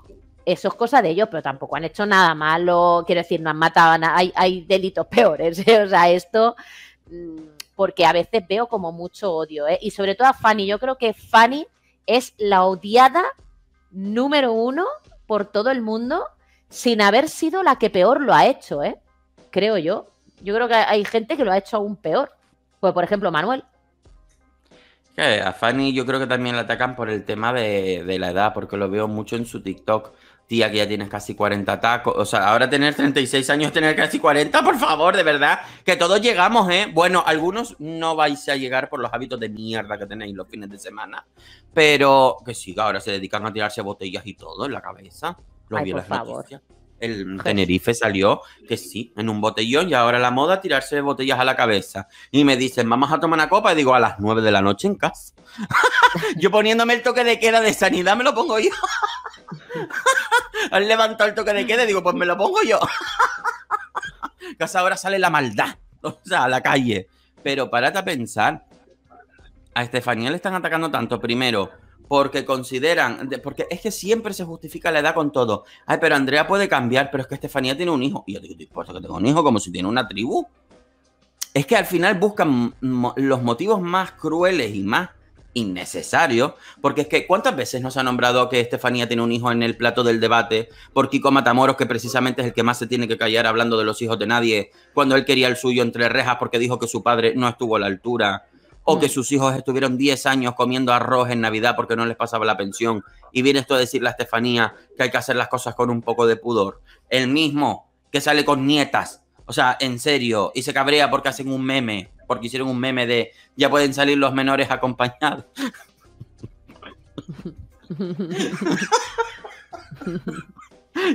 Speaker 3: eso es cosa de ellos, pero tampoco han hecho nada malo. Quiero decir, no han matado a nadie. Hay, hay delitos peores. ¿eh? O sea, esto. Mm, porque a veces veo como mucho odio. ¿eh? Y sobre todo a Fanny, yo creo que Fanny es la odiada número uno por todo el mundo sin haber sido la que peor lo ha hecho, ¿eh? creo yo. Yo creo que hay gente que lo ha hecho aún peor. Pues por ejemplo, Manuel.
Speaker 1: A Fanny yo creo que también la atacan por el tema de, de la edad, porque lo veo mucho en su TikTok tía, que ya tienes casi 40 tacos. O sea, ahora tener 36 años, tener casi 40, por favor, de verdad, que todos llegamos, ¿eh? Bueno, algunos no vais a llegar por los hábitos de mierda que tenéis los fines de semana, pero que siga, ahora se dedican a tirarse botellas y todo en la cabeza. Lo vi El Tenerife salió que sí, en un botellón, y ahora la moda tirarse botellas a la cabeza. Y me dicen, vamos a tomar una copa, y digo, a las 9 de la noche en casa. yo poniéndome el toque de queda de sanidad, me lo pongo yo. han el toque de queda digo, pues me lo pongo yo. Casa ahora sale la maldad, o sea, a la calle. Pero parate a pensar, a Estefanía le están atacando tanto, primero, porque consideran, porque es que siempre se justifica la edad con todo. Ay, pero Andrea puede cambiar, pero es que Estefanía tiene un hijo. Y yo digo, importa que tengo un hijo como si tiene una tribu. Es que al final buscan los motivos más crueles y más innecesario, porque es que ¿cuántas veces nos ha nombrado que Estefanía tiene un hijo en el plato del debate por Kiko Matamoros, que precisamente es el que más se tiene que callar hablando de los hijos de nadie, cuando él quería el suyo entre rejas porque dijo que su padre no estuvo a la altura, o que mm. sus hijos estuvieron 10 años comiendo arroz en Navidad porque no les pasaba la pensión, y viene esto a decirle a Estefanía que hay que hacer las cosas con un poco de pudor? El mismo que sale con nietas, o sea, en serio, y se cabrea porque hacen un meme porque hicieron un meme de ya pueden salir los menores acompañados.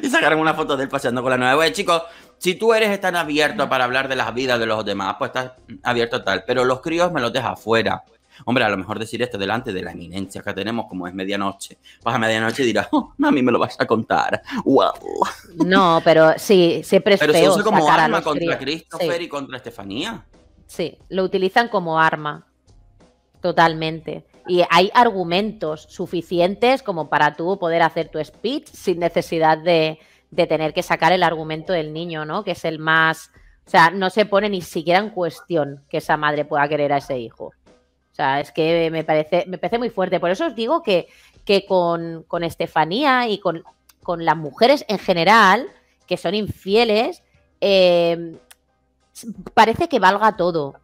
Speaker 1: y sacaron una foto de él paseando con la nueva. güey chicos, si tú eres tan abierto para hablar de las vidas de los demás, pues estás abierto tal, pero los críos me los dejas afuera. Hombre, a lo mejor decir esto delante de la eminencia que tenemos, como es medianoche. Vas a medianoche y dirás, oh, mí me lo vas a contar. ¡Wow!
Speaker 3: No, pero sí, siempre pero se usa como arma contra Christopher y contra
Speaker 1: Estefanía.
Speaker 3: Sí, lo utilizan como arma. Totalmente. Y hay argumentos suficientes como para tú poder hacer tu speech sin necesidad de, de tener que sacar el argumento del niño, ¿no? Que es el más... O sea, no se pone ni siquiera en cuestión que esa madre pueda querer a ese hijo. O sea, es que me parece, me parece muy fuerte. Por eso os digo que, que con, con, Estefanía y con, con, las mujeres en general, que son infieles, eh, parece que valga todo.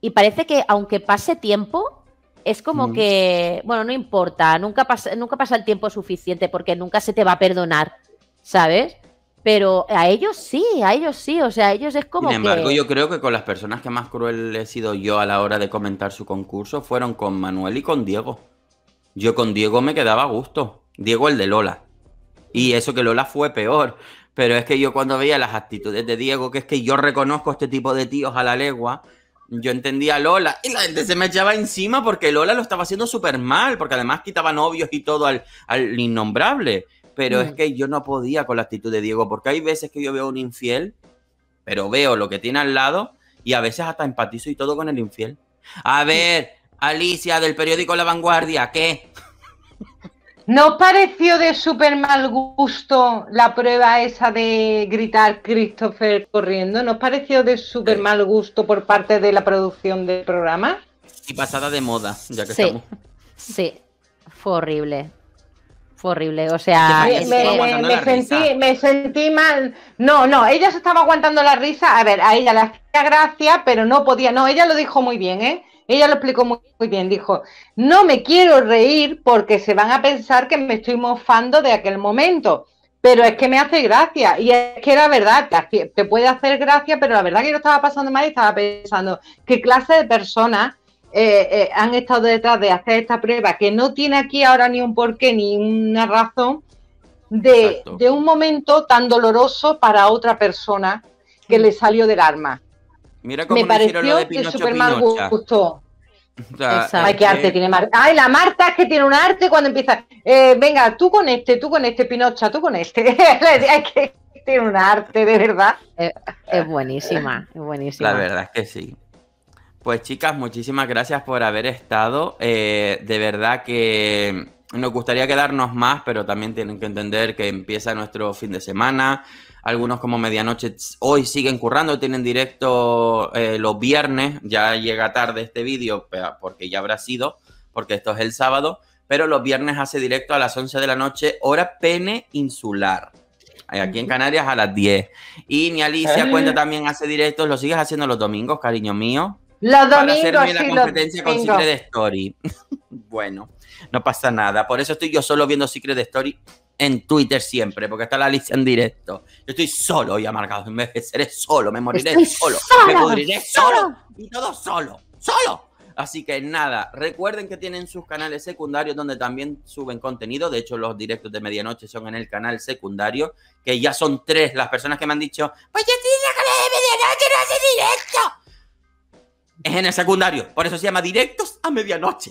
Speaker 3: Y parece que aunque pase tiempo, es como mm. que, bueno, no importa, nunca pasa, nunca pasa el tiempo suficiente porque nunca se te va a perdonar, ¿sabes? Pero a ellos sí, a ellos sí, o sea, a ellos es como. Sin embargo, yo
Speaker 1: creo que con las personas que más cruel he sido yo a la hora de comentar su concurso fueron con Manuel y con Diego. Yo con Diego me quedaba a gusto. Diego el de Lola. Y eso que Lola fue peor pero es que yo cuando veía las actitudes de Diego, que es que yo reconozco este tipo de tíos a la legua, yo entendía a Lola y la gente se me echaba encima porque Lola lo estaba haciendo súper mal, porque además quitaba novios y todo al, innombrable. Pero es mm. que yo no podía con la actitud de Diego, porque hay veces que yo veo un infiel, pero veo lo que tiene al lado y a veces hasta empatizo y todo con el infiel. A ver, Alicia del periódico La Vanguardia, ¿qué?
Speaker 2: ¿No os pareció de súper mal gusto la prueba esa de gritar Christopher corriendo? ¿No os pareció de súper mal gusto por parte de la producción del programa?
Speaker 1: Y pasada de moda, ya que estamos.
Speaker 2: Sí, fue horrible.
Speaker 3: Fue horrible, o sea... Me, sentí,
Speaker 2: me, sentí, mal... No, no, ella se estaba aguantando la risa. A ver, a ella le hacía gracia, pero no podía... No, ella lo dijo muy bien, ¿eh? Ella lo explicó muy, bien, dijo, no me quiero reír porque se van a pensar que me estoy mofando de aquel momento, pero es que me hace gracia y es que era verdad, te puede hacer gracia, pero la verdad que yo estaba pasando mal y estaba pensando, ¿qué clase de personas eh, eh, han estado detrás de hacer esta prueba que no tiene aquí ahora ni un porqué ni una razón de un momento tan doloroso para otra persona que mm. le salió del arma?
Speaker 1: Mira cómo me pareció lo de que Superman gustó. Ay, qué arte eh, tiene
Speaker 2: Marta. Ay, la Marta es que tiene un arte cuando empieza. Eh, venga, tú con este, tú con este, Pinocha, tú con este. es que tiene un arte, de verdad. Es, buenísima, es
Speaker 3: buenísima.
Speaker 1: La verdad es que sí. Pues chicas, muchísimas gracias por haber estado. Eh, de verdad que nos gustaría quedarnos más, pero también tienen que entender que empieza nuestro fin de semana algunos como Medianoche hoy siguen currando, tienen directo eh, los viernes, ya llega tarde este vídeo porque ya habrá sido, porque esto es el sábado, pero los viernes hace directo a las 11 de la noche, hora pene insular. Aquí en Canarias a las 10. Y ni Alicia eh. cuenta también hace directos, lo sigues haciendo los domingos, cariño mío.
Speaker 2: Los domingos. Para hacerme la competencia con Secret
Speaker 1: Story. bueno, no pasa nada. Por eso estoy yo solo viendo Secret Story en Twitter siempre, porque está la lista en directo. Yo estoy solo y amargado. seré solo, me moriré solo, me moriré
Speaker 2: solo, y todo solo,
Speaker 1: solo. Así que nada, recuerden que tienen sus canales secundarios donde también suben contenido. De hecho, los directos de medianoche son en el canal secundario, que ya son tres las personas que me han dicho,
Speaker 2: pues yo estoy en el canal de medianoche, no hace directo.
Speaker 1: Es en el secundario, por eso se llama Directos a Medianoche.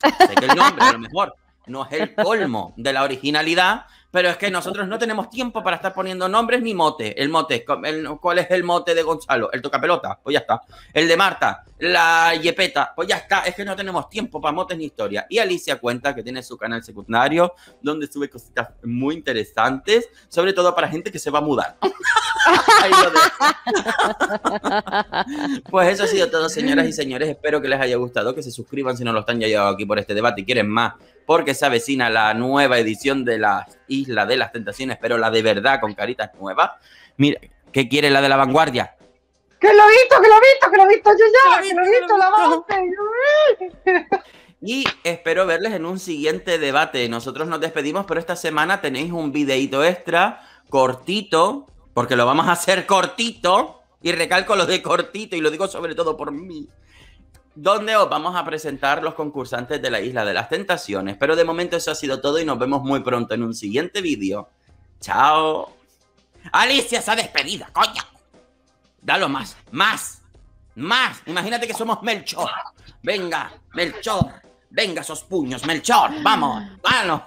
Speaker 1: Sé el nombre mejor no es el colmo de la originalidad, pero es que nosotros no tenemos tiempo para estar poniendo nombres ni motes. El mote, ¿cuál es el mote de Gonzalo? El tocapelota, pues ya está. El de Marta, la yepeta, pues ya está. Es que no tenemos tiempo para motes ni historia. Y Alicia cuenta que tiene su canal secundario donde sube cositas muy interesantes, sobre todo para gente que se va a mudar. pues eso ha sido todo, señoras y señores. Espero que les haya gustado, que se suscriban si no lo están ya llegado aquí por este debate y quieren más porque se avecina la nueva edición de la Isla de las Tentaciones, pero la de verdad, con caritas nuevas. Mira, ¿qué quiere la de la vanguardia?
Speaker 2: ¡Que lo he visto, que lo he visto, que lo he visto yo ya! ¡Que lo he visto, la
Speaker 1: base! Y espero verles en un siguiente debate. Nosotros nos despedimos, pero esta semana tenéis un videíto extra, cortito, porque lo vamos a hacer cortito. Y recalco lo de cortito y lo digo sobre todo por mí donde os vamos a presentar los concursantes de la Isla de las Tentaciones. Pero de momento eso ha sido todo y nos vemos muy pronto en un siguiente vídeo. ¡Chao! ¡Alicia se ha despedido, coño! ¡Dalo más! ¡Más! ¡Más! Imagínate que somos Melchor. ¡Venga, Melchor! ¡Venga esos puños, Melchor! ¡Vamos! ¡Vamos!